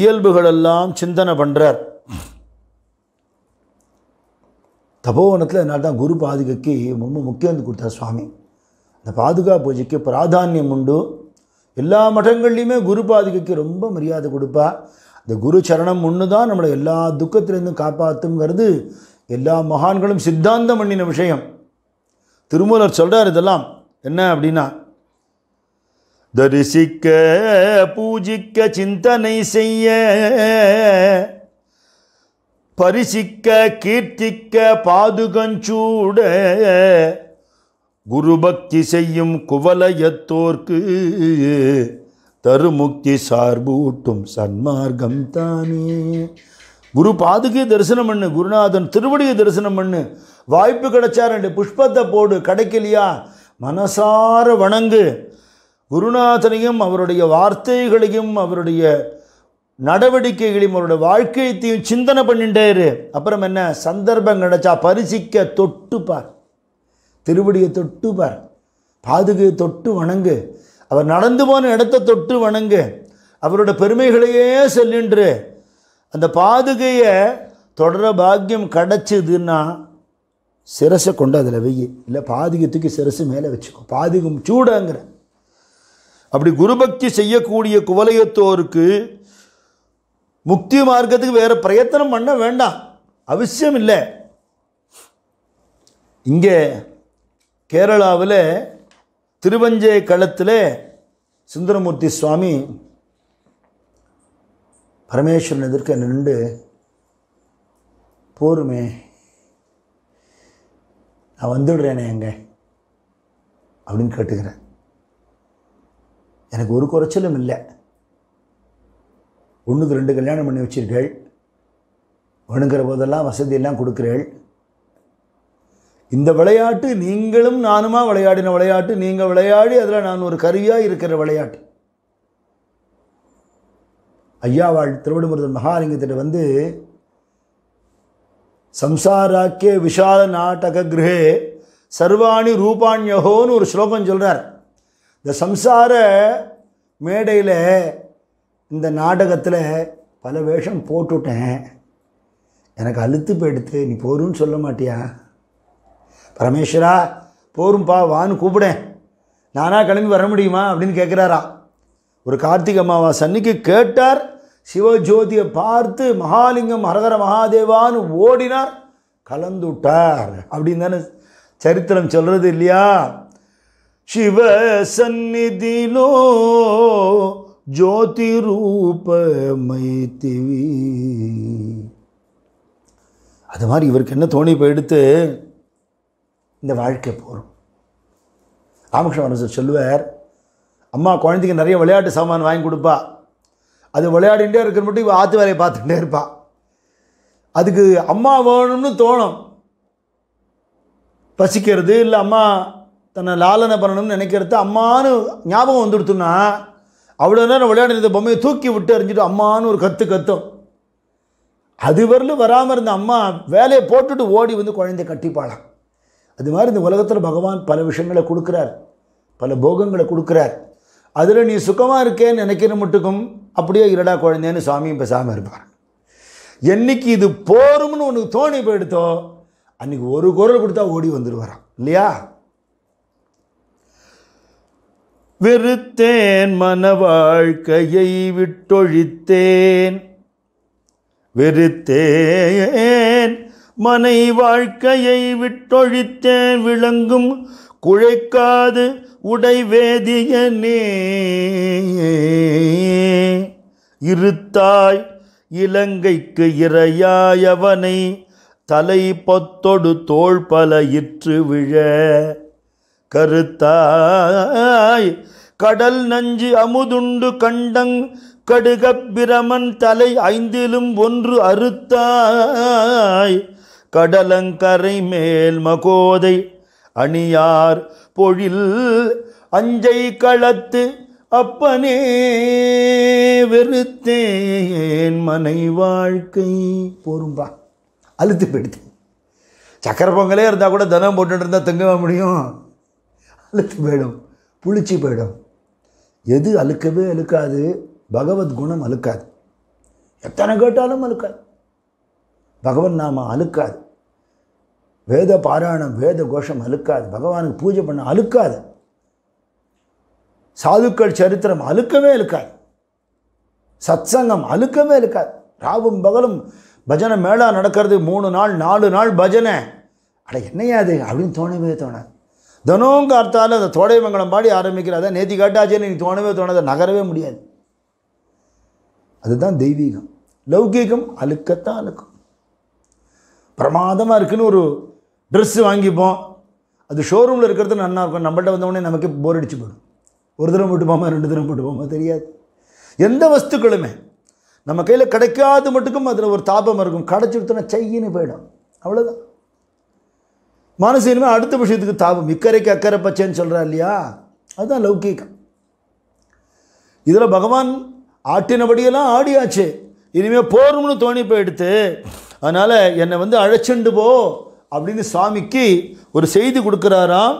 இயல்புகளெல்லாம் சிந்தனை பண்ணுறார் தபோவனத்தில் அதனால தான் குரு பாதுகைக்கு ரொம்ப முக்கியம் கொடுத்தார் சுவாமி அந்த பாதுகா பூஜைக்கு பிராதானியம் உண்டு எல்லா மடங்கள்லேயுமே குரு பாதுகைக்கு ரொம்ப மரியாதை கொடுப்பா இந்த குரு சரணம் ஒன்று தான் நம்மளை எல்லா துக்கத்திலேருந்தும் காப்பாற்றுங்கிறது எல்லா மகான்களும் சித்தாந்தம் பண்ணின விஷயம் திருமூலர் சொல்கிறார் இதெல்லாம் என்ன அப்படின்னா தரிசிக்க பூஜிக்க சிந்தனை செய்ய பரிசிக்க கீர்த்திக்க பாதுகஞ்சூட குருபக்தி செய்யும் குவலயத்தோர்க்கு தருமுக்தி சார்பூட்டும் சன்மார்க்கம் தானே குரு பாதுகை தரிசனம் பண்ணு குருநாதன் திருவடியை தரிசனம் பண்ணு வாய்ப்பு கிடைச்சா ரெண்டு புஷ்பத்தை போடு கிடைக்கலையா மனசார வணங்கு குருநாதனையும் அவருடைய வார்த்தைகளையும் அவருடைய நடவடிக்கைகளையும் அவரோட வாழ்க்கையத்தையும் சிந்தனை பண்ணிட்டே அப்புறம் என்ன சந்தர்ப்பம் கிடைச்சா பரிசிக்க தொட்டுப்பார் திருவடியை தொட்டுப்பார் பாதுகையை தொட்டு வணங்கு அவர் நடந்து போன இடத்த தொட்டு வணங்கு அவரோட பெருமைகளையே சொல்லின்று அந்த பாதுகையை தொடர பாக்கியம் கிடச்சிதுன்னா சிரசை கொண்டு அதில் வெய்ய இல்லை பாதுகத்துக்கு சிரசு மேலே வச்சுக்கோ பாதுகம் சூடாங்கிற அப்படி குருபக்தி செய்யக்கூடிய குவலையத்தோருக்கு முக்தி மார்க்கத்துக்கு வேறு பிரயத்தனம் பண்ண வேண்டாம் அவசியம் இல்லை இங்கே கேரளாவில் திருவஞ்சை களத்தில் சுந்தரமூர்த்தி சுவாமி பரமேஸ்வரன் எதிர்க்க நின்று போருமே நான் வந்துடுறேனே எங்கே அப்படின்னு கேட்டுக்கிறேன் எனக்கு ஒரு குறைச்சலும் இல்லை ஒன்றுக்கு ரெண்டு கல்யாணம் பண்ணி வச்சிருக்கள் வேணுங்கிற போதெல்லாம் வசதியெல்லாம் கொடுக்குறீள் இந்த விளையாட்டு நீங்களும் நானுமா விளையாடின விளையாட்டு நீங்கள் விளையாடி அதில் நான் ஒரு கருவியாக இருக்கிற விளையாட்டு ஐயாவாள் திருவிடுமுருதன் மகாலிங்கத்திட்ட வந்து சம்சாராக்கிய விஷால நாடக கிரகே சர்வாணி ரூபாண்யகோன்னு ஒரு ஸ்லோகம் சொல்கிறார் இந்த சம்சார மேடையில் இந்த நாடகத்தில் பல வேஷம் போட்டுவிட்டேன் எனக்கு அழுத்து போயிடுத்து நீ போரும்னு சொல்ல மாட்டியா பரமேஸ்வரா போரும்பா வான்னு கூப்பிடேன் நானாக கிளம்பி வர முடியுமா அப்படின்னு கேட்குறாரா ஒரு கார்த்திக் அம்மாவா சன்னிக்கு கேட்டார் சிவஜோதியை பார்த்து மகாலிங்கம் ஹரஹர மகாதேவான்னு ஓடினார் கலந்துட்டார் அப்படின்னு தானே சரித்திரம் சொல்கிறது இல்லையா சிவ சந்நிதிலோ ஜோதி ரூபமை ரூபமைத்திவி அது மாதிரி இவருக்கு என்ன தோணி போய் எடுத்து இந்த வாழ்க்கை போகிறோம் ராமகிருஷ்ண சொல்லுவார் அம்மா குழந்தைக்கு நிறைய விளையாட்டு சாமான் வாங்கி கொடுப்பா அது விளையாடிகிட்டே இருக்கிற மட்டும் இவள் ஆற்று வேலையை பார்த்துக்கிட்டே இருப்பாள் அதுக்கு அம்மா வேணும்னு தோணும் பசிக்கிறது இல்லை அம்மா தன்னை லாலனை பண்ணணும்னு நினைக்கிறது அம்மானு ஞாபகம் வந்துடுத்துன்னா அவ்வளோ நேரம் விளையாடின பொம்மையை தூக்கி விட்டு எறிஞ்சிட்டு அம்மானு ஒரு கற்று கத்தும் அது வரலும் வராமல் இருந்த அம்மா வேலையை போட்டுட்டு ஓடி வந்து குழந்தை கட்டிப்பாளாம் அது மாதிரி இந்த உலகத்தில் பகவான் பல விஷயங்களை கொடுக்குறார் பல போகங்களை கொடுக்குறார் அதில் நீ சுகமாக இருக்கேன்னு நினைக்கிற மட்டுக்கும் அப்படியே இரடா குழந்தைன்னு சுவாமியும் பேசாமல் இருப்பார் என்னைக்கு இது போரும்னு உனக்கு தோணி போயிடுத்தோ அன்றைக்கி ஒரு குரல் கொடுத்தா ஓடி வந்துடுவாராம் இல்லையா வெறுத்தேன் மன வாழ்க்கையை விட்டொழித்தேன் வெறுத்தேன் மனை வாழ்க்கையை விட்டொழித்தேன் விளங்கும் குழைக்காது உடை வேதியனே இருத்தாய் இலங்கைக்கு இரையாயவனை தலை பொத்தொடு தோள் பல இற்று விழ கருத்தாய் கடல் நஞ்சு அமுதுண்டு கண்டங் கடுக பிரமன் தலை ஐந்திலும் ஒன்று அறுத்தாய் கடலங்கரை மேல் மகோதை அணியார் பொழில் அஞ்சை களத்து அப்பனே வெறுத்தேன் மனை வாழ்க்கை போரும்பா அழுத்து போயிடுது சக்கர பொங்கலே இருந்தால் கூட தனம் போட்டுட்டு இருந்தால் தங்க முடியும் அழுத்து போயிடும் புளிச்சு போயிடும் எது அழுக்கவே அழுக்காது பகவத் குணம் அழுக்காது எத்தனை கேட்டாலும் அழுக்காது பகவன் நாம அழுக்காது வேத பாராயணம் வேத கோஷம் அழுக்காது பகவானுக்கு பூஜை பண்ண அழுக்காது சாதுக்கள் சரித்திரம் அழுக்கவே அழுக்காது சத்சங்கம் அழுக்கவே அழுக்காது ராவும் பகலும் பஜனை மேலா நடக்கிறது மூணு நாள் நாலு நாள் பஜனை அட என்னையாது அப்படின்னு தோணவே தோணாது தினமும் காத்தால் அந்த தோடைமங்கலம் பாடி அதை நேத்தி காட்டாச்சே நீங்கள் தோணவே தோணாத நகரவே முடியாது அதுதான் தெய்வீகம் லௌகீகம் அழுக்கத்தான் அழுக்கும் பிரமாதமாக இருக்குன்னு ஒரு ட்ரெஸ்ஸு வாங்கிப்போம் அது ஷோரூமில் இருக்கிறது நல்லா இருக்கும் நம்மள்ட்ட வந்தவொடனே நமக்கு போர் அடிச்சு போயிடும் ஒரு தரம் போட்டு போமா ரெண்டு தரம் போட்டு போமா தெரியாது எந்த வஸ்துக்களுமே நம்ம கையில் கிடைக்காது மட்டுக்கும் அதில் ஒரு தாபம் இருக்கும் கிடச்சி விடுத்தோன்னா செய்யின்னு போயிடும் அவ்வளோதான் மனசு இனிமேல் அடுத்த விஷயத்துக்கு தாபம் இக்கரைக்கு அக்கறை பச்சைன்னு சொல்கிறா இல்லையா அதுதான் லௌகீகம் இதில் பகவான் ஆட்டினபடியெல்லாம் ஆடியாச்சு இனிமேல் போகணும்னு தோணி போயிடுத்து அதனால் என்னை வந்து அழைச்சிண்டு போ அப்படின்னு சுவாமிக்கு ஒரு செய்தி கொடுக்குறாராம்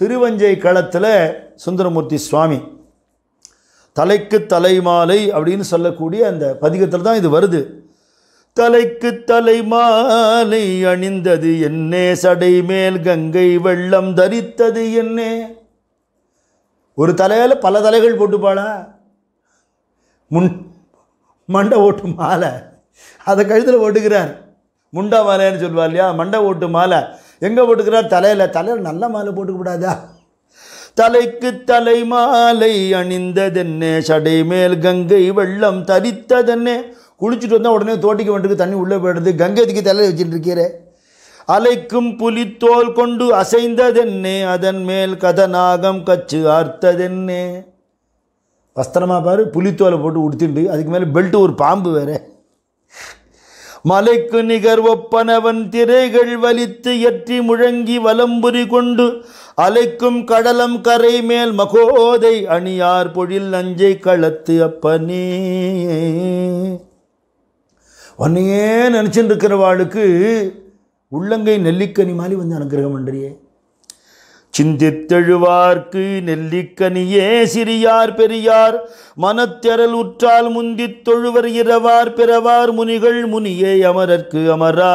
திருவஞ்சை களத்தில் சுந்தரமூர்த்தி சுவாமி தலைக்கு தலைமாலை அப்படின்னு சொல்லக்கூடிய அந்த பதிகத்தில் தான் இது வருது தலைக்கு தலை மாலை அணிந்தது என்னே சடை மேல் கங்கை வெள்ளம் தரித்தது என்னே ஒரு தலையால் பல தலைகள் போட்டுப்பாளா முன் மண்டை ஓட்டு மாலை அதை கழுத்தில் ஓட்டுக்கிறார் முண்டா மாலைன்னு சொல்லுவார் இல்லையா மண்டை ஓட்டு மாலை எங்கே போட்டுக்கிறார் தலையில் தலையில் நல்ல மாலை போட்டுக்கூடாதா தலைக்கு தலை மாலை அணிந்ததென்னே சடை மேல் கங்கை வெள்ளம் தரித்ததென்னே குளிச்சுட்டு வந்தால் உடனே தோட்டிக்கு வந்துட்டு தண்ணி உள்ளே போயிடுது கங்கைக்கு தலை வச்சுட்டு இருக்கிற அலைக்கும் புலித்தோல் கொண்டு அசைந்ததென்னே அதன் மேல் கதநாகம் கச்சு ஆர்த்ததென்னே வஸ்திரமாக பாரு புலித்தோலை போட்டு உடுத்திண்டு அதுக்கு மேலே பெல்ட்டு ஒரு பாம்பு வேறு மலைக்கு நிகர் ஒப்பனவன் திரைகள் வலித்து எற்றி முழங்கி வலம்புரி கொண்டு அலைக்கும் கடலம் கரை மேல் மகோதை அணியார் பொழில் நஞ்சை களத்து அப்பனே உன்னையே நினச்சிட்டு இருக்கிறவாளுக்கு உள்ளங்கை நெல்லிக்கனி மாதிரி வந்து அனுகிரகம் பண்ணுறியே சிந்தித்தெழுவார்க்கு நெல்லிக்கனியே சிறியார் பெரியார் மனத்திரல் உற்றால் முந்தித் தொழுவர் இரவார் பிறவார் முனிகள் முனியே அமரர்க்கு அமரா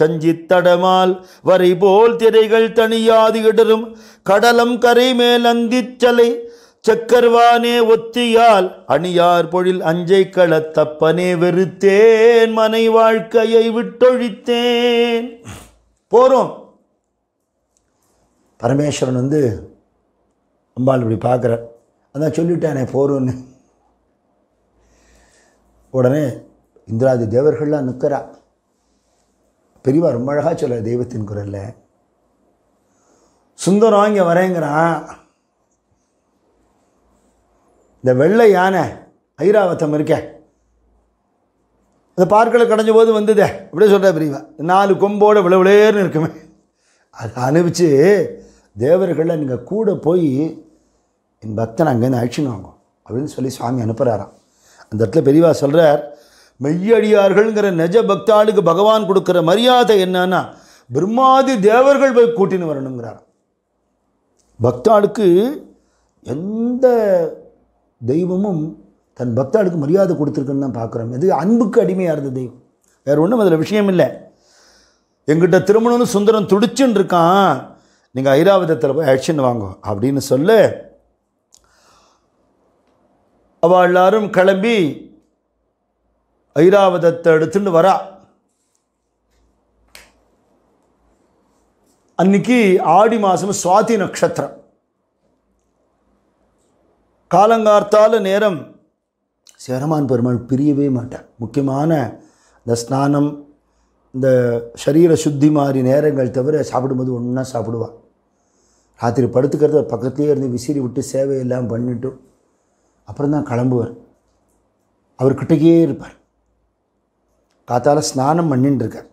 சஞ்சித்தடமால் வரை போல் திரைகள் தனியாது இடரும் கடலம் கரை மேல் அந்திச்சலை செக்கர்வானே ஒத்தியால் அணியார் பொழில் அஞ்சை களத்தப்பனே வெறுத்தேன் மனை வாழ்க்கையை விட்டொழித்தேன் போகிறோம் பரமேஸ்வரன் வந்து அம்பாள் இப்படி பார்க்குறார் அதான் சொல்லிட்டானே போறோன்னு உடனே இந்திராதி தேவர்கள்லாம் நிற்கிறா பெரியவா ரொம்ப அழகாக சொல்கிறார் தெய்வத்தின் குரலில் சுந்தரம் இங்கே வரேங்கிறான் இந்த வெள்ளை யானை ஐராவத்தம் இருக்கே அந்த பார்க்கில் கடைஞ்ச போது வந்ததே அப்படியே சொல்கிற பிரிவா நாலு கொம்போடு விளவிளேர்னு இருக்குமே அதை அனுப்பிச்சு தேவர்களில் நீங்கள் கூட போய் என் பக்தன் அங்கேருந்து அழிச்சுன்னு வாங்கும் அப்படின்னு சொல்லி சுவாமி அனுப்புகிறாராம் அந்த இடத்துல பெரியவா சொல்கிறார் மெய்யடியார்கள்ங்கிற நெஜ பக்தாளுக்கு பகவான் கொடுக்குற மரியாதை என்னன்னா பிரம்மாதி தேவர்கள் போய் கூட்டின்னு வரணுங்கிறார் பக்தாளுக்கு எந்த தெய்வமும் தன் பக்தாளுக்கு மரியாதை கொடுத்துருக்குன்னு தான் பார்க்குறோம் இது அன்புக்கு அடிமையாக இருந்த தெய்வம் வேறு ஒன்றும் அதில் விஷயம் இல்லை எங்கிட்ட திருமணம்னு சுந்தரம் துடிச்சுன்னு இருக்கான் நீங்கள் ஐராவதத்தில் போய் ஆக்ஷன் வாங்க அப்படின்னு சொல்ல அவள் எல்லாரும் கிளம்பி ஐராவதத்தை எடுத்துட்டு வரா அன்னைக்கு ஆடி மாதம் சுவாதி நட்சத்திரம் காலங்கார்த்தால நேரம் சேரமான் பெருமாள் பிரியவே மாட்டார் முக்கியமான இந்த ஸ்நானம் இந்த சரீர சுத்தி மாதிரி நேரங்கள் தவிர சாப்பிடும்போது ஒன்றா சாப்பிடுவான் ராத்திரி படுத்துக்கிறத பக்கத்துலேயே இருந்து விசிறி விட்டு சேவையெல்லாம் பண்ணிட்டு அப்புறம் தான் கிளம்புவார் அவர்கிட்டக்கே இருப்பார் காத்தால் ஸ்நானம் பண்ணிட்டுருக்கார்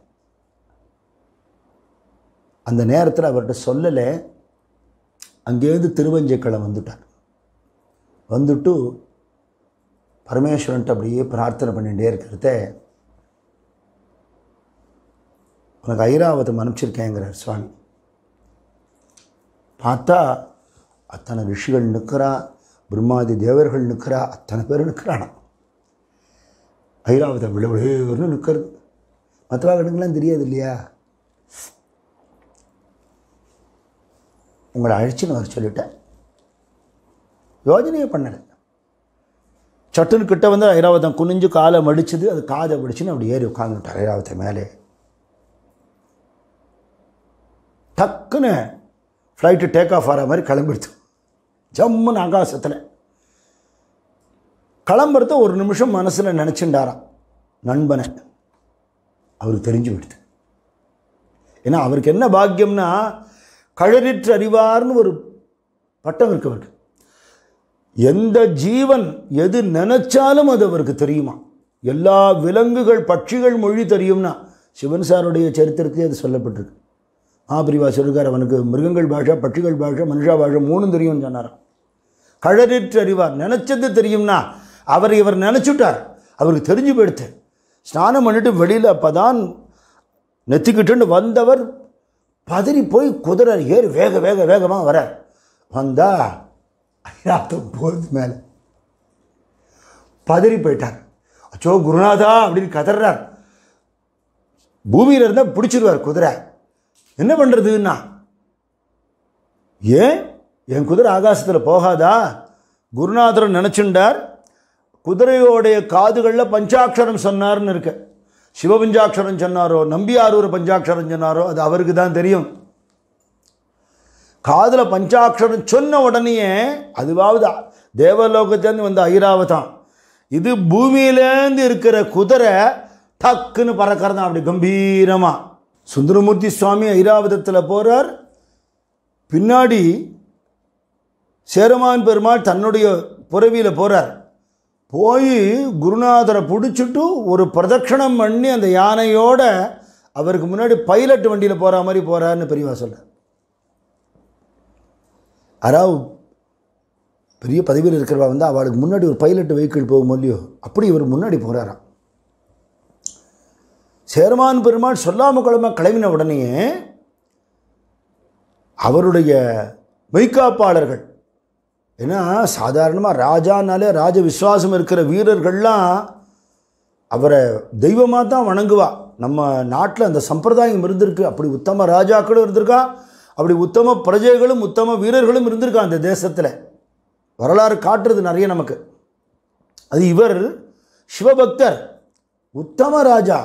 அந்த நேரத்தில் அவர்கிட்ட சொல்லலை அங்கேருந்து திருவஞ்சைக்கிழமை வந்துட்டார் வந்துட்டு பரமேஸ்வரன்ட்டு அப்படியே பிரார்த்தனை பண்ணிகிட்டே இருக்கிறத உனக்கு ஐராவதம் அனுப்பிச்சிருக்கேங்கிறார் சுவாமி பார்த்தா அத்தனை ரிஷிகள் நிற்கிறா பிரம்மாதி தேவர்கள் நிற்கிறா அத்தனை பேர் நிற்கிறானா ஐராவதம் விழுவிழுன்னு நிற்கிறது மற்றவா கடுங்கெல்லாம் தெரியாது இல்லையா உங்களை அழைச்சின்னு வர சொல்லிட்டேன் யோஜனையே பண்ணலை சட்டுன்னு கிட்ட வந்து ஐராவதம் குனிஞ்சு காலை மடிச்சது அது காதை பிடிச்சின்னு அப்படி ஏறி உட்காந்துட்டார் ஐராவதம் மேலே டக்குன்னு ஃப்ளைட்டு டேக் ஆஃப் ஆகிற மாதிரி கிளம்பிடுச்சு ஜம்முன்னு ஆகாசத்தில் கிளம்புறத ஒரு நிமிஷம் மனசில் நினச்சிண்டாராம் நண்பனை அவருக்கு தெரிஞ்சு விடுது ஏன்னா அவருக்கு என்ன பாக்கியம்னா கழறிற்று அறிவார்னு ஒரு பட்டம் இருக்கு அவருக்கு எந்த ஜீவன் எது நினச்சாலும் அது அவருக்கு தெரியுமா எல்லா விலங்குகள் பட்சிகள் மொழி தெரியும்னா சிவன் சாருடைய சரித்திரத்திலே அது சொல்லப்பட்டிருக்கு ஆபிரிவா சொல்லுக்கார் அவனுக்கு மிருகங்கள் பாஷா பட்சிகள் பாஷா மனுஷா பாஷா மூணும் தெரியும்னு சொன்னாராம் கழறிற்று அறிவார் நினச்சது தெரியும்னா அவர் இவர் நினச்சுட்டார் அவருக்கு தெரிஞ்சு போயிடுத்து ஸ்நானம் பண்ணிட்டு வெளியில் அப்போ தான் நெத்திக்கிட்டுன்னு வந்தவர் பதறி போய் குதிரை ஏறி வேக வேக வேகமாக வரார் வந்தால் போகிறது மேலே பதறி போயிட்டார் அச்சோ குருநாதா அப்படின்னு கதறார் பூமியில் இருந்தால் பிடிச்சிருவார் குதிரை என்ன பண்ணுறதுன்னா ஏன் என் குதிரை ஆகாசத்தில் போகாதா குருநாதரை நினச்சுண்டார் குதிரையோடைய காதுகளில் பஞ்சாட்சரம் சொன்னார்னு இருக்க சிவபஞ்சாட்சரம் சொன்னாரோ நம்பியாரூர் பஞ்சாட்சரம் சொன்னாரோ அது அவருக்கு தான் தெரியும் காதில் பஞ்சாட்சரம் சொன்ன உடனேயே அதுவாவது தேவலோகத்திலேருந்து வந்த ஐராவதான் இது பூமியிலேருந்து இருக்கிற குதிரை டக்குன்னு பறக்கிறதான் அப்படி கம்பீரமாக சுந்தரமூர்த்தி சுவாமி ஐராவதத்தில் போகிறார் பின்னாடி சேரமான் பெருமாள் தன்னுடைய புறவியில் போகிறார் போய் குருநாதரை பிடிச்சிட்டு ஒரு பிரதட்சணம் பண்ணி அந்த யானையோட அவருக்கு முன்னாடி பைலட் வண்டியில் போகிற மாதிரி போகிறாருன்னு பெரியவா சொல்கிறார் அராவ் பெரிய பதவியில் இருக்கிறவா வந்து அவளுக்கு முன்னாடி ஒரு பைலட் வெஹிக்கிள் போகும் இல்லையோ அப்படி இவர் முன்னாடி போகிறாராம் சேர்மான் பெருமாள் சொல்லாமல் குழம கிளம்பின உடனே அவருடைய மெய்காப்பாளர்கள் ஏன்னா சாதாரணமாக ராஜானாலே ராஜ விஸ்வாசம் இருக்கிற வீரர்கள்லாம் அவரை தெய்வமாக தான் வணங்குவா நம்ம நாட்டில் அந்த சம்பிரதாயம் இருந்திருக்கு அப்படி உத்தம ராஜாக்களும் இருந்திருக்கா அப்படி உத்தம பிரஜைகளும் உத்தம வீரர்களும் இருந்திருக்காங்க அந்த தேசத்தில் வரலாறு காட்டுறது நிறைய நமக்கு அது இவர் சிவபக்தர் உத்தம ராஜா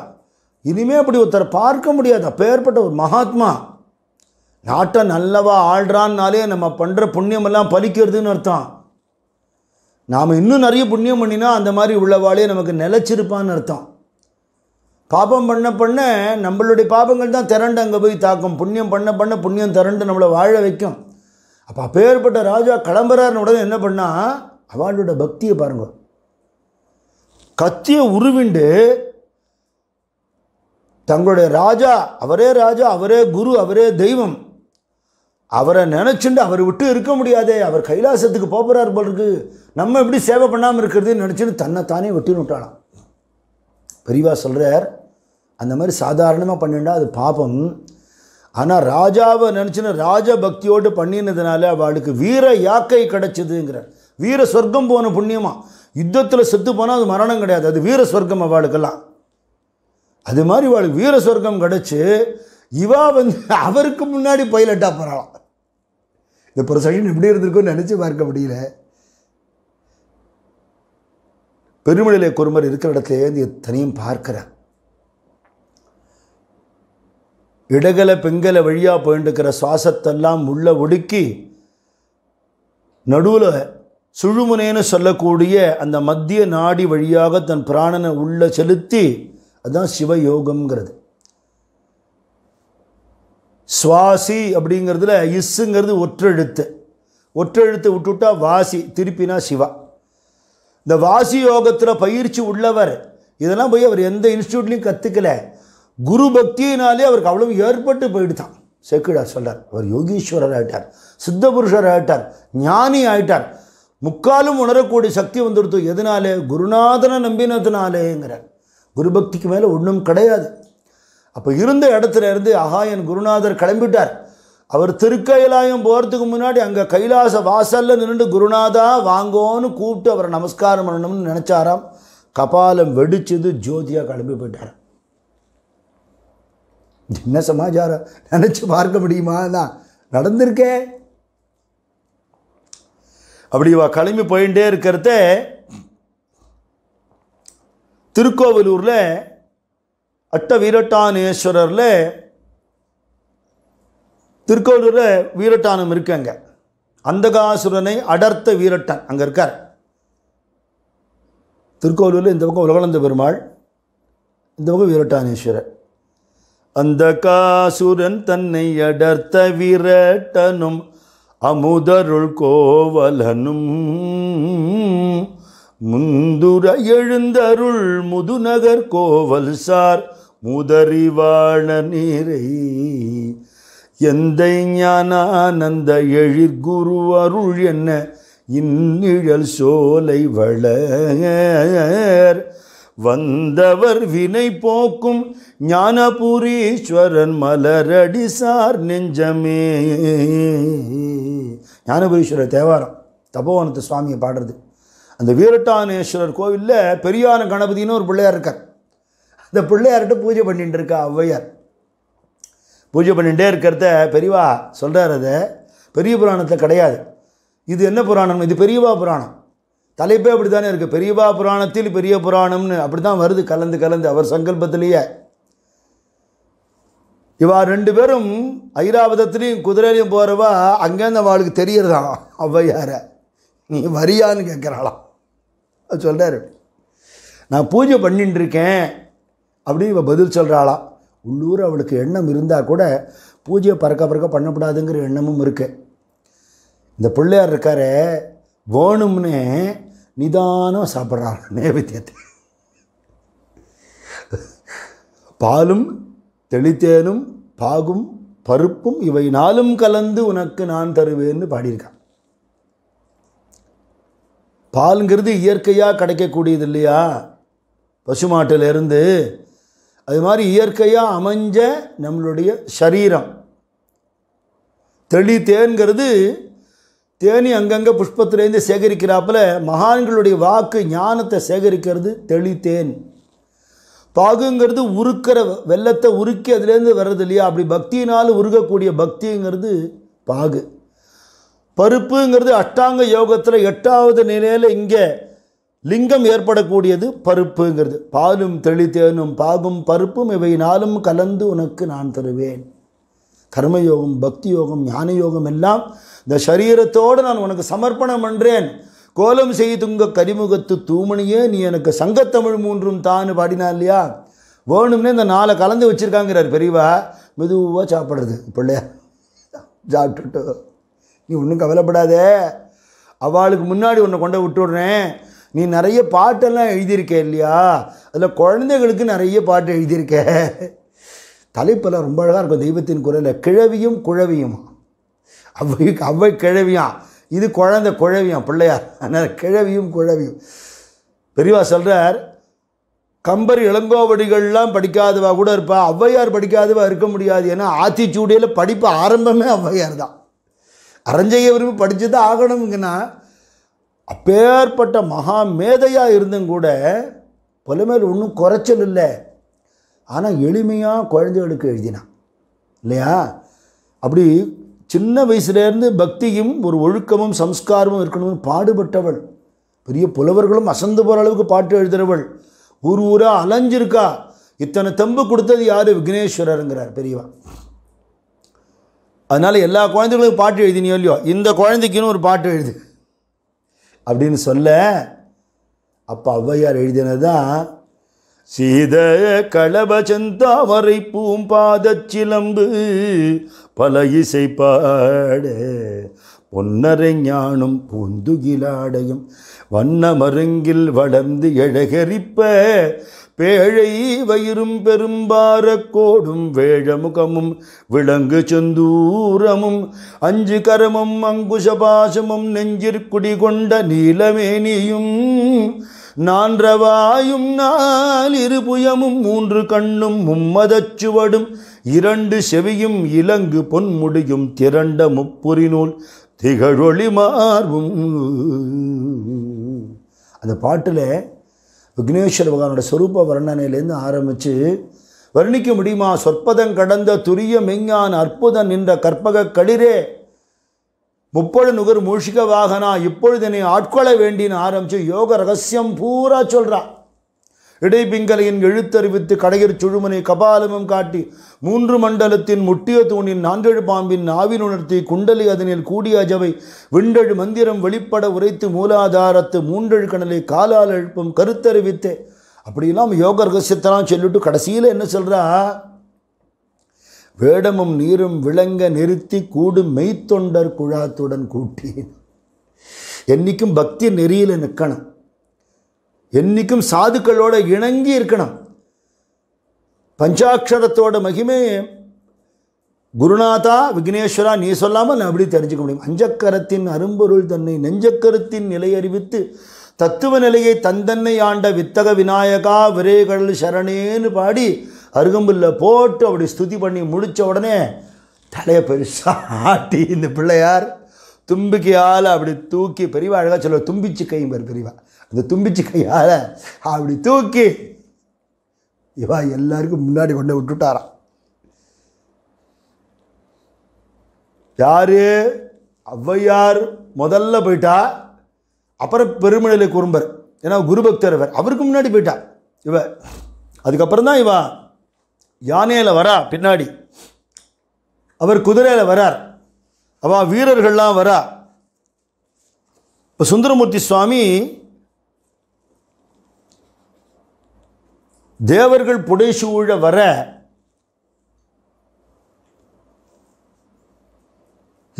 இனிமே அப்படி ஒருத்தர் பார்க்க முடியாத பெயர்பட்ட ஒரு மகாத்மா நாட்டை நல்லவா ஆள்றான்னாலே நம்ம பண்ணுற புண்ணியமெல்லாம் பலிக்கிறதுன்னு அர்த்தம் நாம் இன்னும் நிறைய புண்ணியம் பண்ணினா அந்த மாதிரி உள்ளவாளே நமக்கு நிலச்சிருப்பான்னு அர்த்தம் பாபம் பண்ண பண்ண நம்மளுடைய பாபங்கள் தான் திரண்டு அங்கே போய் தாக்கும் புண்ணியம் பண்ண பண்ண புண்ணியம் திரண்டு நம்மளை வாழ வைக்கும் அப்போ அப்பேற்பட்ட ராஜா கிளம்புறாருன்னு உடனே என்ன பண்ணால் அவளோட பக்தியை பாருங்க கத்தியை உருவிண்டு தங்களுடைய ராஜா அவரே ராஜா அவரே குரு அவரே தெய்வம் அவரை நினச்சிண்டு அவரை விட்டு இருக்க முடியாதே அவர் கைலாசத்துக்கு போகிறார் போல் இருக்கு நம்ம எப்படி சேவை பண்ணாமல் இருக்கிறதுன்னு நினச்சின்னு தன்னை தானே வெட்டின்னு விட்டாலாம் பெரியவா சொல்கிறார் அந்த மாதிரி சாதாரணமாக பண்ணிண்டா அது பாபம் ஆனால் ராஜாவை நினச்சின்னு ராஜபக்தியோடு பண்ணினதுனால அவளுக்கு வீர யாக்கை கிடச்சிதுங்கிறார் வீர சொர்க்கம் போன புண்ணியமா யுத்தத்தில் செத்து போனால் அது மரணம் கிடையாது அது வீர சொர்க்கம் அவளுக்கெல்லாம் அது மாதிரி இவளுக்கு வீர சொர்க்கம் கிடச்சி இவா வந்து அவருக்கு முன்னாடி பைலட்டாக போகிறாளாம் இந்த ப்ரொசஷன் எப்படி இருந்திருக்குன்னு நினச்சி பார்க்க முடியல பெருமிழிலே குறும்பர் இருக்கிற இடத்துல இருந்து எத்தனையும் பார்க்கிறார் இடகலை பெங்கலை வழியாக போயிட்டுருக்கிற சுவாசத்தெல்லாம் உள்ளே ஒடுக்கி நடுவில் சுழுமுனேன்னு சொல்லக்கூடிய அந்த மத்திய நாடி வழியாக தன் பிராணனை உள்ளே செலுத்தி அதுதான் சிவயோகம்ங்கிறது சுவாசி அப்படிங்கிறதுல இஸ்ஸுங்கிறது ஒற்றெழுத்து ஒற்றெழுத்து விட்டுவிட்டா வாசி திருப்பினா சிவா இந்த வாசி யோகத்தில் பயிற்சி உள்ளவர் இதெல்லாம் போய் அவர் எந்த இன்ஸ்டியூட்லேயும் கற்றுக்கல குரு பக்தியினாலே அவருக்கு அவ்வளவு ஏற்பட்டு போயிடுதான் சேக்கிடா சொல்கிறார் அவர் யோகீஸ்வரர் ஆயிட்டார் சித்த புருஷர் ஆகிட்டார் ஞானி ஆயிட்டார் முக்காலும் உணரக்கூடிய சக்தி வந்துடுத்து எதனாலே குருநாதனை நம்பினதுனாலேங்கிறார் குரு பக்திக்கு மேலே ஒன்றும் கிடையாது அப்போ இருந்த இடத்துல இருந்து ஆஹா என் குருநாதர் கிளம்பிட்டார் அவர் திருக்கைலாயம் போகிறதுக்கு முன்னாடி அங்கே கைலாச வாசலில் நின்று குருநாதா வாங்கோன்னு கூப்பிட்டு அவரை நமஸ்காரம் பண்ணணும்னு நினச்சாராம் கபாலம் வெடிச்சது ஜோதியாக கிளம்பி போயிட்டார் என்ன சமாச்சாரம் நினச்சி பார்க்க முடியுமா தான் நடந்திருக்கே அப்படி வா கிளம்பி போயிட்டே இருக்கிறத திருக்கோவிலூரில் அட்ட வீரட்டானேஸ்வரரில் திருக்கோளூரில் வீரட்டானம் இருக்கு அங்கே அந்தகாசுரனை அடர்த்த வீரட்டன் அங்கே இருக்கார் திருக்கோலூரில் இந்த பக்கம் உலகலந்த பெருமாள் இந்த பக்கம் வீரட்டானேஸ்வரர் அந்த காசுரன் தன்னை அடர்த்த வீரட்டனும் அமுதருள் கோவலனும் முந்துர எழுந்தருள் முதுநகர் கோவல் சார் முதறிவாழ நீரை எந்த ஞானானந்த குரு அருள் என்ன இந்நிழல் சோலை வளர் வந்தவர் வினை போக்கும் ஞானபுரீஸ்வரன் மலரடி சார் நெஞ்சமே ஞானபுரீஸ்வரர் தேவாரம் தபோவனத்து சுவாமியை பாடுறது அந்த வீரட்டானேஸ்வரர் கோவிலில் பெரியான கணபதினு ஒரு பிள்ளையார் இருக்கார் அந்த பிள்ளையார்கிட்ட பூஜை பண்ணிட்டு இருக்கா ஔவையார் பூஜை பண்ணிகிட்டே இருக்கிறத பெரியவா சொல்கிறார் அது பெரிய புராணத்தில் கிடையாது இது என்ன புராணம் இது பெரியவா புராணம் தலைப்பே அப்படி தானே இருக்குது பெரியவா புராணத்தில் பெரிய புராணம்னு அப்படி தான் வருது கலந்து கலந்து அவர் சங்கல்பத்திலேயே இவா ரெண்டு பேரும் ஐராவதத்துலேயும் குதிரையிலையும் போகிறவா அங்கேருந்து அவளுக்கு தெரியறதாம் ஔவையார நீ வரியான்னு கேட்குறாளாம் சொல்கிறார் நான் பூஜை பண்ணிட்டுருக்கேன் அப்படின்னு இவ பதில் சொல்கிறாளாம் உள்ளூர் அவளுக்கு எண்ணம் இருந்தால் கூட பூஜையை பறக்க பறக்க பண்ணக்கூடாதுங்கிற எண்ணமும் இருக்குது இந்த பிள்ளையார் இருக்கார வேணும்னே நிதானம் சாப்பிட்றாள் நைவேத்தியத்தை பாலும் தெளித்தேனும் பாகும் பருப்பும் இவை நாளும் கலந்து உனக்கு நான் தருவேன்னு பாடியிருக்கான் பாலுங்கிறது இயற்கையாக கிடைக்கக்கூடியது இல்லையா பசுமாட்டிலிருந்து அது மாதிரி இயற்கையாக அமைஞ்ச நம்மளுடைய சரீரம் தெளி தேன்கிறது தேனி அங்கங்கே புஷ்பத்திலேருந்து சேகரிக்கிறாப்பில் மகான்களுடைய வாக்கு ஞானத்தை சேகரிக்கிறது தெளி தேன் பாகுங்கிறது உருக்கிற வெள்ளத்தை உருக்கி அதுலேருந்து வர்றது இல்லையா அப்படி பக்தியினால் உருகக்கூடிய பக்திங்கிறது பாகு பருப்புங்கிறது அஷ்டாங்க யோகத்தில் எட்டாவது நிலையில் இங்கே லிங்கம் ஏற்படக்கூடியது பருப்புங்கிறது பாலும் தெளித்தேனும் பாகும் பருப்பும் இவை நாளும் கலந்து உனக்கு நான் தருவேன் கர்மயோகம் பக்தி யோகம் ஞான யோகம் எல்லாம் இந்த சரீரத்தோடு நான் உனக்கு சமர்ப்பணம் பண்ணுறேன் கோலம் செய்துங்க கரிமுகத்து தூமணியே நீ எனக்கு சங்கத்தமிழ் மூன்றும் தான்னு பாடினா இல்லையா வேணும்னே இந்த நாளை கலந்து வச்சுருக்காங்கிறார் பெரியவா மெதுவாக சாப்பிட்றது பிள்ளையா சாப்பிட்டுட்டு நீ ஒன்றும் கவலைப்படாதே அவளுக்கு முன்னாடி உன்னை கொண்டு விட்டுடுறேன் நீ நிறைய பாட்டெல்லாம் எழுதியிருக்க இல்லையா அதில் குழந்தைகளுக்கு நிறைய பாட்டு எழுதியிருக்க தலைப்பெல்லாம் ரொம்ப அழகாக இருக்கும் தெய்வத்தின் குரலில் கிழவியும் குழவியும் அவ்வை அவ்வை கிழவியாம் இது குழந்தை குழவியாம் பிள்ளையார் அதனால் கிழவியும் குழவியும் பெரியவா சொல்கிறார் கம்பர் இளங்கோவடிகள்லாம் படிக்காதவா கூட இருப்பா ஔவையார் படிக்காதவா இருக்க முடியாது ஏன்னா ஆத்திச்சூடியில் படிப்பு ஆரம்பமே ஔவையார் தான் அரஞ்சைய விரும்பி படித்து தான் ஆகணுங்கன்னா அப்பேற்பட்ட மகா மேதையாக இருந்தும் கூட பொலமேல் ஒன்றும் குறைச்சல் இல்லை ஆனால் எளிமையாக குழந்தைகளுக்கு எழுதினான் இல்லையா அப்படி சின்ன வயசுலேருந்து பக்தியும் ஒரு ஒழுக்கமும் சம்ஸ்காரமும் இருக்கணும்னு பாடுபட்டவள் பெரிய புலவர்களும் அசந்து போகிற அளவுக்கு பாட்டு எழுதுகிறவள் ஊர் ஊராக அலைஞ்சிருக்கா இத்தனை தம்பு கொடுத்தது யார் விக்னேஸ்வரருங்கிறார் பெரியவா அதனால் எல்லா குழந்தைகளுக்கும் பாட்டு எழுதினியோ இல்லையோ இந்த குழந்தைக்குன்னு ஒரு பாட்டு எழுது அப்படின்னு சொல்ல அப்போ ஔவையார் எழுதினதான் சீத சீத பூம்பாத பூம்பாதச்சிலம்பு பல இசைப்பாடு பொன்னரை ஞானும் பூந்துகிலாடையும் வண்ணமருங்கில் வளர்ந்து எழகரிப்ப பேழை வயிறும் பெரும்பார கோடும் வேழமுகமும் விலங்கு செந்தூரமும் அஞ்சு கரமும் அங்குசபாசமும் நெஞ்சிற்குடி கொண்ட நீலமேனியும் நான்றவாயும் நாலிரு புயமும் மூன்று கண்ணும் மும்மதச்சுவடும் இரண்டு செவியும் இலங்கு பொன்முடியும் திரண்ட முப்புரி நூல் திகழொளி மார்பும் அந்த பாட்டில் விக்னேஸ்வர பகவானோட சொரூப வர்ணனையிலேருந்து ஆரம்பித்து வர்ணிக்க முடியுமா சொற்பதம் கடந்த துரிய மெஞ்ஞான் அற்புதம் நின்ற கற்பக களிரே முப்பொழு நுகர் மூஷிக வாகனா இப்பொழுது என்னை ஆட்கொள்ள வேண்டின்னு ஆரம்பித்து யோக ரகசியம் பூரா சொல்கிறான் இடைப்பிங்கலையின் எழுத்தறிவித்து கடையர் சுழுமனை கபாலமும் காட்டி மூன்று மண்டலத்தின் முட்டிய தூணின் நான்கெழு பாம்பின் ஆவின் உணர்த்தி குண்டலி அதனில் கூடிய அஜவை விண்டழு மந்திரம் வெளிப்பட உரைத்து மூலாதாரத்து மூன்றழு கணலை காலால் எழுப்பும் கருத்தறிவித்தே அப்படிலாம் யோக ரகசியத்தெல்லாம் சொல்லிட்டு கடைசியில் என்ன சொல்கிறா வேடமும் நீரும் விளங்க நிறுத்தி கூடும் மெய்த்தொண்டர் குழாத்துடன் கூட்டி என்றைக்கும் பக்தி நெறியில் நிற்கணும் என்றைக்கும் சாதுக்களோடு இணங்கி இருக்கணும் பஞ்சாட்சரத்தோட மகிமே குருநாதா விக்னேஸ்வரா நீ சொல்லாமல் நான் அப்படி தெரிஞ்சுக்க முடியும் அஞ்சக்கரத்தின் அரும்பொருள் தன்னை நெஞ்சக்கருத்தின் நிலை அறிவித்து தத்துவ நிலையை தந்தன்னை ஆண்ட வித்தக விநாயகா விரேகடல் சரணேன்னு பாடி அருகம்புல்ல போட்டு அப்படி ஸ்துதி பண்ணி முடித்த உடனே தலையை பெருசாக ஆட்டி இந்த பிள்ளையார் தும்பிக்கையால் அப்படி தூக்கி பெரியவா அழகாக சொல்ல தும்பிச்சு கையும் பெரியவா அந்த தும்பிச்சு கையால் அப்படி தூக்கி இவா எல்லாருக்கும் முன்னாடி கொண்டு விட்டுட்டாராம் யாரு ஔவையார் முதல்ல போயிட்டா அப்புறம் பெருமநிலை குறும்பர் ஏன்னா குருபக்தர் அவர் அவருக்கு முன்னாடி போயிட்டா இவ அதுக்கப்புறம் தான் இவா யானையில் வரா பின்னாடி அவர் குதிரையில் வரார் அவா வீரர்கள்லாம் வரா இப்போ சுந்தரமூர்த்தி சுவாமி தேவர்கள் ஊழ வர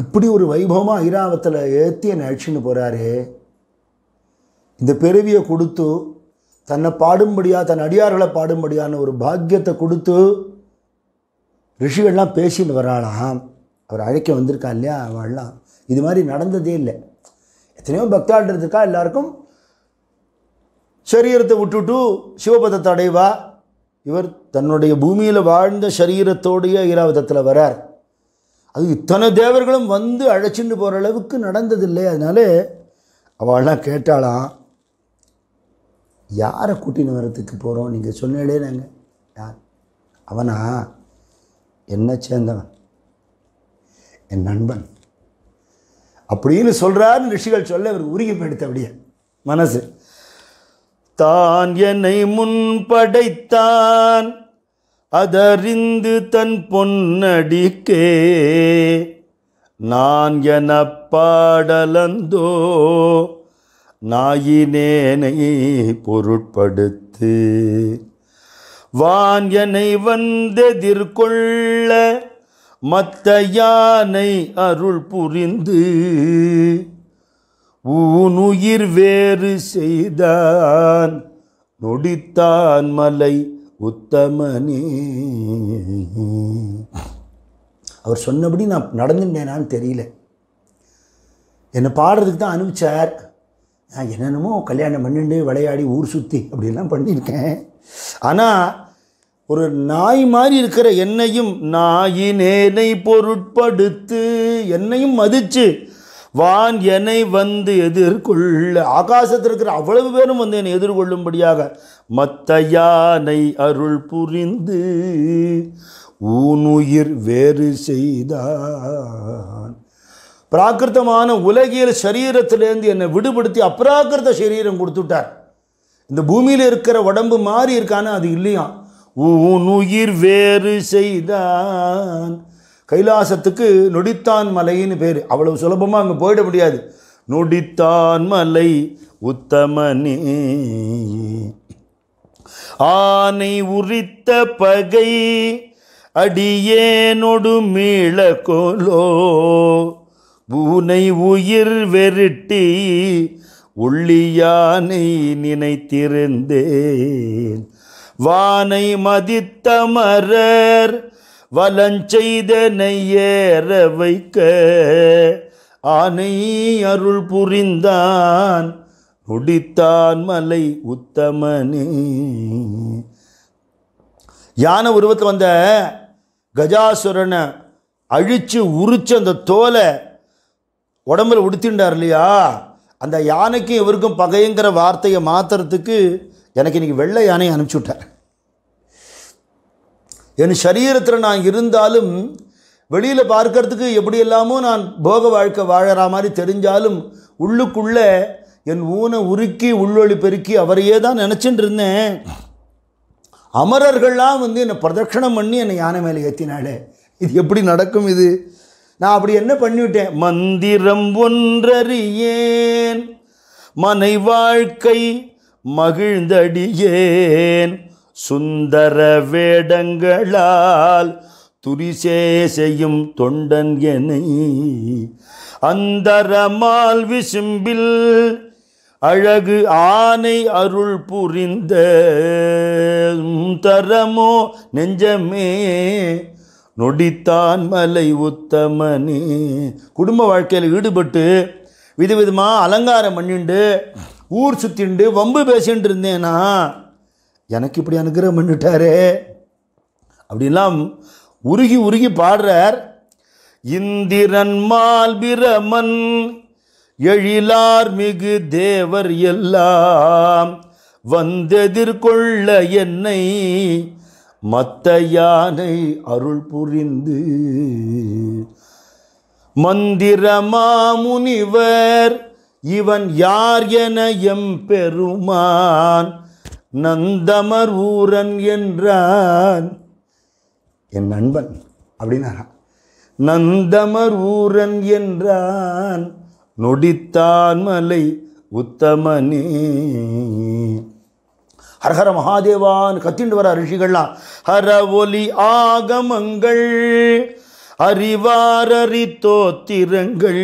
இப்படி ஒரு வைபவமாக ஐராவத்தில் ஏற்றி என்னை அழிச்சுன்னு போகிறாரு இந்த பெருவியை கொடுத்து தன்னை பாடும்படியாக தன் அடியார்களை பாடும்படியான ஒரு பாக்கியத்தை கொடுத்து ரிஷிகள்லாம் பேசின்னு வராளாம் அவர் அழைக்க வந்திருக்கா இல்லையா அவள்லாம் இது மாதிரி நடந்ததே இல்லை எத்தனையோ பக்தாள் இருக்கா எல்லாருக்கும் சரீரத்தை விட்டுட்டு சிவபதத்தை அடைவா இவர் தன்னுடைய பூமியில் வாழ்ந்த சரீரத்தோடைய ஈராவதத்தில் வரார் அது இத்தனை தேவர்களும் வந்து அழைச்சிட்டு போகிற அளவுக்கு நடந்ததில்லை அதனாலே அவள்லாம் கேட்டாலாம் யாரை கூட்டின்னு வரத்துக்கு போகிறோம் நீங்கள் சொன்னாலே நாங்கள் யார் அவனா என்ன சேர்ந்தவன் என் நண்பன் அப்படின்னு சொல்கிறாருன்னு ரிஷிகள் சொல்ல அவர் உருகி போயிடுத்த அப்படியே மனசு தான் என்னை முன்படைத்தான் அதறிந்து தன் பொன்னடிக்கே நான் என பாடலந்தோ நாயினேனை பொருட்படுத்து வான் என்னை வந்தெதிர்கொள்ள மத்த யானை அருள் புரிந்து ஊனுயிர் வேறு செய்தான் நொடித்தான் மலை உத்தமனே அவர் சொன்னபடி நான் நடந்துட்டேனான்னு தெரியல என்னை பாடுறதுக்கு தான் அனுப்பிச்சார் நான் என்னென்னமோ கல்யாணம் பண்ணிட்டு விளையாடி ஊர் சுற்றி அப்படிலாம் பண்ணியிருக்கேன் ஆனால் ஒரு நாய் மாதிரி இருக்கிற என்னையும் நாயினேனை பொருட்படுத்து என்னையும் மதித்து வான் என்னை வந்து எதிர்கொள்ள ஆகாசத்தில் இருக்கிற அவ்வளவு பேரும் வந்து என்னை எதிர்கொள்ளும்படியாக மத்த யானை அருள் புரிந்து ஊனுயிர் வேறு செய்தான் பிராகிருத்தமான உலகியல் சரீரத்திலேருந்து என்னை விடுபடுத்தி அப்ராகிருத சரீரம் கொடுத்துட்டார் இந்த பூமியில் இருக்கிற உடம்பு மாறி இருக்கான்னு அது இல்லையா ஊனுயிர் வேறு செய்தான் கைலாசத்துக்கு நொடித்தான் மலைன்னு பேர் அவ்வளவு சுலபமாக அங்கே போயிட முடியாது நொடித்தான் மலை உத்தமனே ஆனை உரித்த பகை அடியே நொடுமீள கோலோ பூனை உயிர் வெருட்டி உள்ளியானை நினைத்திருந்தேன் வானை மதித்த மரர் வலஞ்செய்தனை ஏற வைக்க ஆனை அருள் புரிந்தான் முடித்தான் மலை உத்தமனே யானை உருவத்தில் வந்த கஜாசுரனை அழித்து உரிச்சு அந்த தோலை உடம்புல உடுத்தின்றார் இல்லையா அந்த யானைக்கும் இவருக்கும் பகைங்கிற வார்த்தையை மாற்றுறதுக்கு எனக்கு இன்றைக்கி வெள்ளை யானையை அனுப்பிச்சுட்டார் என் சரீரத்தில் நான் இருந்தாலும் வெளியில் பார்க்கறதுக்கு எப்படி நான் போக வாழ்க்கை வாழற மாதிரி தெரிஞ்சாலும் உள்ளுக்குள்ளே என் ஊனை உருக்கி உள்ளொளி பெருக்கி அவரையே தான் நினச்சிட்டு இருந்தேன் அமரர்கள்லாம் வந்து என்னை பிரதட்சணம் பண்ணி என்னை யானை மேலே ஏற்றினாலே இது எப்படி நடக்கும் இது நான் அப்படி என்ன பண்ணிவிட்டேன் மந்திரம் ஒன்றறியேன் மனை வாழ்க்கை மகிழ்ந்தடியேன் சுந்தர வேடங்களால் துரிசே செய்யும் தொண்டன் எனை அந்தரமால் விசும்பில் அழகு ஆனை அருள் புரிந்த தரமோ நெஞ்சமே நொடித்தான் மலை உத்தமனே குடும்ப வாழ்க்கையில் ஈடுபட்டு விதவிதமாக அலங்காரம் பண்ணிண்டு ஊர் சுற்றிண்டு வம்பு பேசின்ட்டு இருந்தேன்னா எனக்கு இப்படி அனுகிரகம் பண்ணிட்டாரே அப்படின்லாம் உருகி உருகி பாடுறார் இந்திரன் மால்பிரமன் எழிலார் மிகு தேவர் எல்லாம் வந்தெதிர்கொள்ள என்னை மத்த யானை அருள் புரிந்து முனிவர் இவன் யார் என எம் பெருமான் நந்தமர் ஊரன் என்றான் என் நண்பன் அப்படின்னாரா நந்தமர் ஊரன் என்றான் நொடித்தான் மலை உத்தமனே ஹரஹர மகாதேவான் கத்திண்டு வர ரிஷிகள்லாம் ஹர ஒலி ஆகமங்கள் அறிவாரறி தோத்திரங்கள்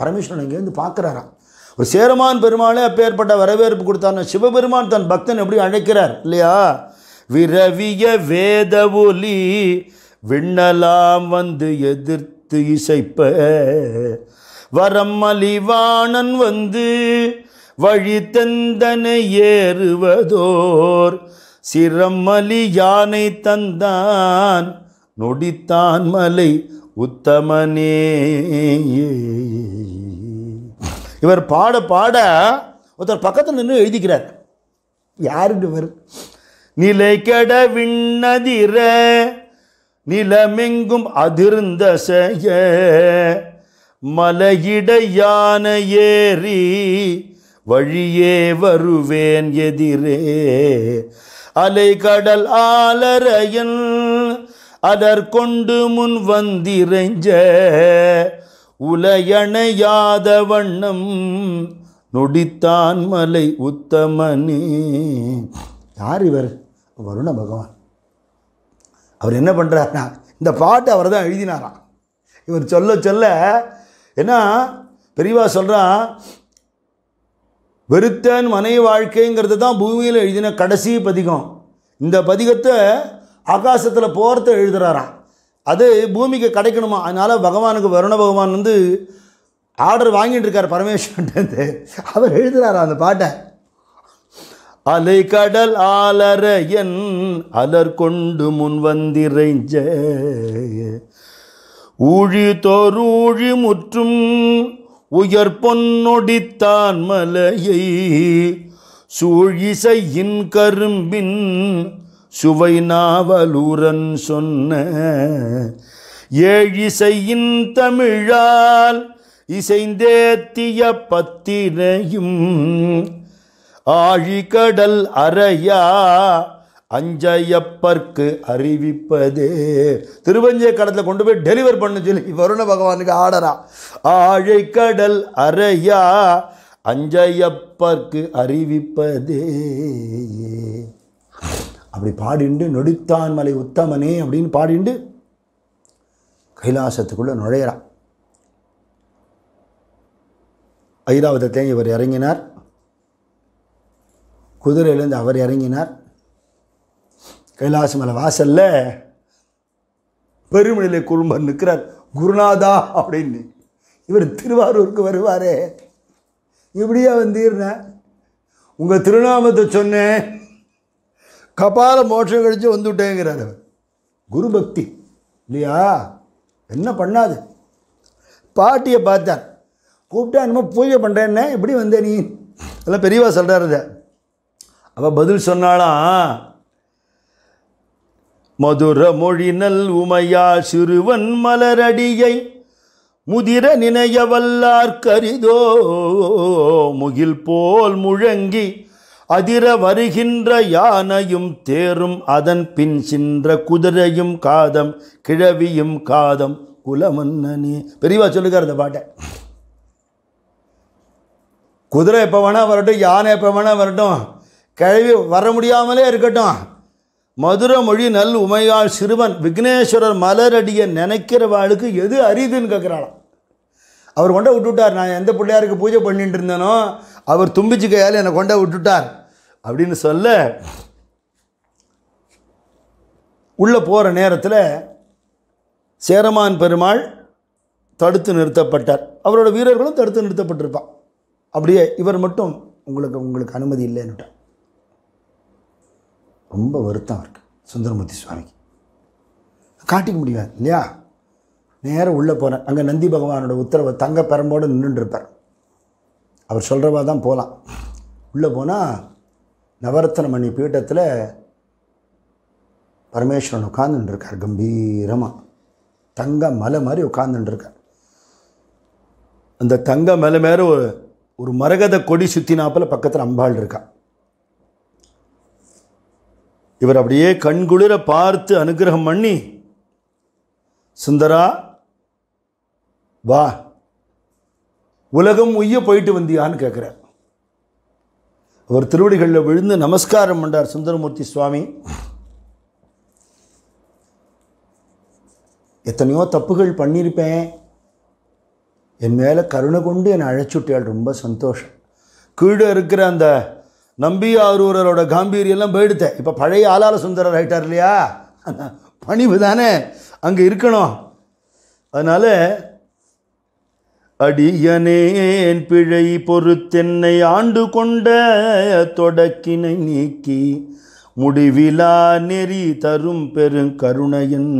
பரமேஸ்வரன் வந்து பார்க்குறாராம் ஒரு சேருமான் பெருமாளே அப்பேற்பட்ட வரவேற்பு கொடுத்தான்னு சிவபெருமான் தன் பக்தன் எப்படி அழைக்கிறார் இல்லையா விரவிய வேத ஒலி விண்ணலாம் வந்து எதிர்த்து இசைப்ப வரம் வந்து வழி தந்தனை ஏறுவதோர் சிரமலி யானை தந்தான் நொடித்தான் மலை உத்தமனே இவர் பாட பாட ஒருத்தர் பக்கத்தில் நின்று எழுதிக்கிறார் யாருன்னு இவர் நிலை கட விண்ணதிர நிலமெங்கும் அதிர்ந்த செய்ய மலையிட யானை ஏறி வழியே வருவேன் எதிரே அலை கடல் ஆலரையன் அடர் கொண்டு முன் வந்திரைஞ்ச உலையணையாத வண்ணம் நொடித்தான் மலை உத்தமனே யார் இவர் வருண பகவான் அவர் என்ன பண்ணுறாருனா இந்த பாட்டு அவர் தான் எழுதினாராம் இவர் சொல்ல சொல்ல ஏன்னா பெரியவா சொல்கிறான் வெறுத்தன் மனை வாழ்க்கைங்கிறது தான் பூமியில் எழுதின கடைசி பதிகம் இந்த பதிகத்தை ஆகாசத்தில் போகிறத எழுதுகிறாராம் அது பூமிக்கு கிடைக்கணுமா அதனால் பகவானுக்கு வருண பகவான் வந்து ஆர்டர் வாங்கிட்டு இருக்கார் பரமேஸ்வரன்ட்டு அவர் எழுதுகிறார் அந்த பாட்டை அலை கடல் ஆலர என் அலர் கொண்டு முன் வந்திரைஞ்ச ஊழி தோரூழி முற்றும் உயர் பொன்னொடித்தான் மலையை சூழிசையின் கரும்பின் சுவை நாவலூரன் சொன்ன ஏழிசையின் தமிழால் இசைந்தேத்திய பத்தினையும் ஆழிகடல் அறையா அஞ்சையப்பர்க்கு அறிவிப்பதே திருவஞ்சய கடத்தில் கொண்டு போய் டெலிவர் பண்ணு சொல்லி வருண பகவானுக்கு ஆடரா ஆழிக்கடல் அறையா அஞ்சையப்பர்க்கு அறிவிப்பதே அப்படி பாடிண்டு நொடித்தான் மலை உத்தமனே அப்படின்னு பாடிண்டு கைலாசத்துக்குள்ளே நுழையிறான் ஐராவதத்தை இவர் இறங்கினார் குதிரையிலேருந்து அவர் இறங்கினார் கைலாச மலை வாசலில் பெருமணியிலே குடும்பம் நிற்கிறார் குருநாதா அப்படின்னு இவர் திருவாரூருக்கு வருவாரே இப்படியா வந்தீர்ன உங்கள் திருநாமத்தை சொன்னேன் கபால மோட்சம் கழித்து வந்துவிட்டேங்கிறார் அவர் குரு பக்தி இல்லையா என்ன பண்ணாது பாட்டியை பார்த்தார் கூப்பிட்டா என்னமோ பூஜை பண்ணுறேன்னே எப்படி வந்தே நீ எல்லாம் பெரியவா சொல்கிறாரு அவள் பதில் சொன்னாலாம் மதுர மொழி நல் உமையா சிறுவன் மலரடியை முதிர நினைய வல்லார் கரிதோ முகில் போல் முழங்கி அதிர வருகின்ற யானையும் தேரும் அதன் பின் சின்ற குதிரையும் காதம் கிழவியும் காதம் குலமன்னே பெரியவா சொல்லுகிற அந்த பாட்டை குதிரை எப்போ வேணால் வரட்டும் யானை எப்போ வேணால் வரட்டும் கிழவி வர முடியாமலே இருக்கட்டும் மதுர மொழி நல் உமையாள் சிறுவன் விக்னேஸ்வரர் மலரடியை நினைக்கிறவாளுக்கு எது அரிதுன்னு கேட்குறாளாம் அவர் கொண்ட விட்டுவிட்டார் நான் எந்த பிள்ளையாருக்கு பூஜை பண்ணிட்டு இருந்தேனோ அவர் தும்பிச்சு கையால் என்னை கொண்ட விட்டுட்டார் அப்படின்னு சொல்ல உள்ளே போகிற நேரத்தில் சேரமான் பெருமாள் தடுத்து நிறுத்தப்பட்டார் அவரோட வீரர்களும் தடுத்து நிறுத்தப்பட்டிருப்பான் அப்படியே இவர் மட்டும் உங்களுக்கு உங்களுக்கு அனுமதி இல்லைன்னுட்டார் ரொம்ப வருத்தம் இருக்குது சுந்தரமூர்த்தி சுவாமிக்கு காட்டிக்க முடியாது இல்லையா நேராக உள்ளே போகிறேன் அங்கே நந்தி பகவானோட உத்தரவை தங்க பெரம்போடு நின்றுருப்பார் அவர் சொல்கிறவா தான் போகலாம் உள்ளே போனால் நவரத்தனமணி பீட்டத்தில் பரமேஸ்வரன் உட்காந்துட்டுருக்கார் கம்பீரமாக தங்க மலை மாதிரி உட்காந்துட்டுருக்கார் அந்த தங்க மலை மேலே ஒரு ஒரு மரகத கொடி சுற்றினாப்பில் பக்கத்தில் அம்பாள் இருக்கா இவர் அப்படியே கண்குளிர பார்த்து அனுகிரகம் பண்ணி சுந்தரா வா உலகம் உய்ய போயிட்டு வந்தியான்னு கேட்குறார் அவர் திருவடிகளில் விழுந்து நமஸ்காரம் பண்ணார் சுந்தரமூர்த்தி சுவாமி எத்தனையோ தப்புகள் பண்ணியிருப்பேன் என் மேலே கருணை கொண்டு என்னை அழைச்சுட்டியால் ரொம்ப சந்தோஷம் கீழே இருக்கிற அந்த நம்பி ஆரூரரோட காம்பீரியெல்லாம் போயிடுத்தேன் இப்போ பழைய ஆளாள சுந்தரர் ஆகிட்டார் இல்லையா பணிவு தானே அங்கே இருக்கணும் அதனால் அடியனேன் பிழை பொறுத்தென்னை ஆண்டு கொண்ட தொடக்கினை நீக்கி முடிவிலா நெறி தரும் பெருங்கருணையன்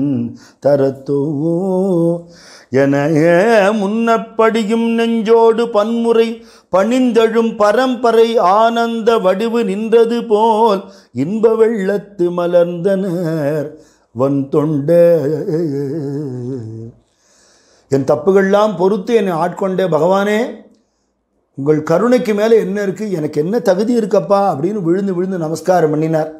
தரத்தோ என முன்னப்படியும் நெஞ்சோடு பன்முறை பணிந்தழும் பரம்பரை ஆனந்த வடிவு நின்றது போல் இன்ப வெள்ளத்து மலர்ந்தனர் வன் தொண்ட என் தப்புகள்லாம் பொறுத்து என்னை ஆட்கொண்டே பகவானே உங்கள் கருணைக்கு மேலே என்ன இருக்குது எனக்கு என்ன தகுதி இருக்கப்பா அப்படின்னு விழுந்து விழுந்து நமஸ்காரம் பண்ணினார்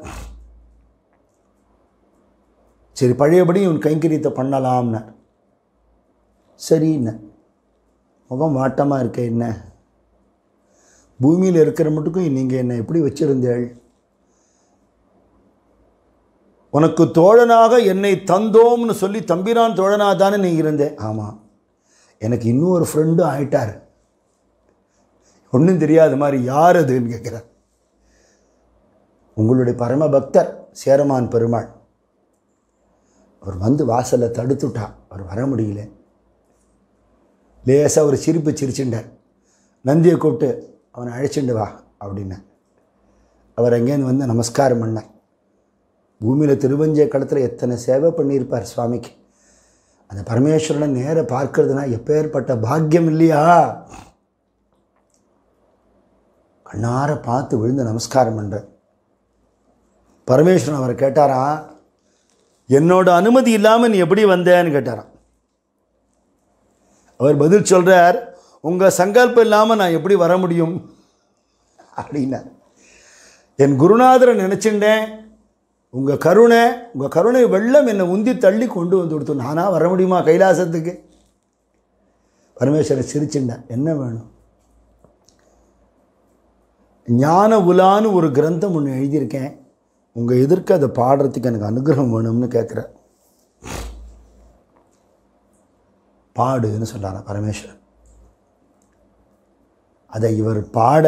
சரி பழையபடி இவன் கைங்கரியத்தை பண்ணலாம்னார் என்ன முகம் வாட்டமாக இருக்க என்ன பூமியில் இருக்கிற மட்டுக்கும் நீங்கள் என்னை எப்படி வச்சுருந்தேள் உனக்கு தோழனாக என்னை தந்தோம்னு சொல்லி தம்பிரான் தோழனாக தானே நீ இருந்தேன் ஆமாம் எனக்கு இன்னொரு ஃப்ரெண்டும் ஆயிட்டார் ஒன்றும் தெரியாத மாதிரி யார் அதுன்னு கேட்குறார் உங்களுடைய பரம பக்தர் சேரமான் பெருமாள் அவர் வந்து வாசலை தடுத்துட்டா அவர் வர முடியல லேசாக ஒரு சிரிப்பு சிரிச்சுட்டார் நந்தியை கூப்பிட்டு அவனை அழைச்சிண்டு வா அப்படின்னா அவர் அங்கேருந்து வந்து நமஸ்காரம் பண்ணார் பூமியில் திருவஞ்சிய களத்தில் எத்தனை சேவை பண்ணியிருப்பார் சுவாமிக்கு அந்த பரமேஸ்வரனை நேர பார்க்கறதுனா எப்பேற்பட்ட பாக்கியம் இல்லையா கண்ணார பார்த்து விழுந்து நமஸ்காரம் பண்ணுற பரமேஸ்வரன் அவர் கேட்டாரா என்னோட அனுமதி இல்லாமல் நீ எப்படி வந்தேன்னு கேட்டாராம் அவர் பதில் சொல்கிறார் உங்கள் சங்கல்பம் இல்லாமல் நான் எப்படி வர முடியும் அப்படின்னார் என் குருநாதரை நினச்சிட்டேன் உங்கள் கருணை உங்கள் கருணை வெள்ளம் என்னை உந்தி தள்ளி கொண்டு வந்து கொடுத்தோம் நானாக வர முடியுமா கைலாசத்துக்கு பரமேஸ்வரன் சிரிச்சுட்டேன் என்ன வேணும் ஞான உலான்னு ஒரு கிரந்தம் ஒன்று எழுதியிருக்கேன் உங்கள் எதிர்க்க அதை பாடுறதுக்கு எனக்கு அனுகிரகம் வேணும்னு கேட்குற பாடுன்னு சொல்கிறாரா பரமேஸ்வரன் அதை இவர் பாட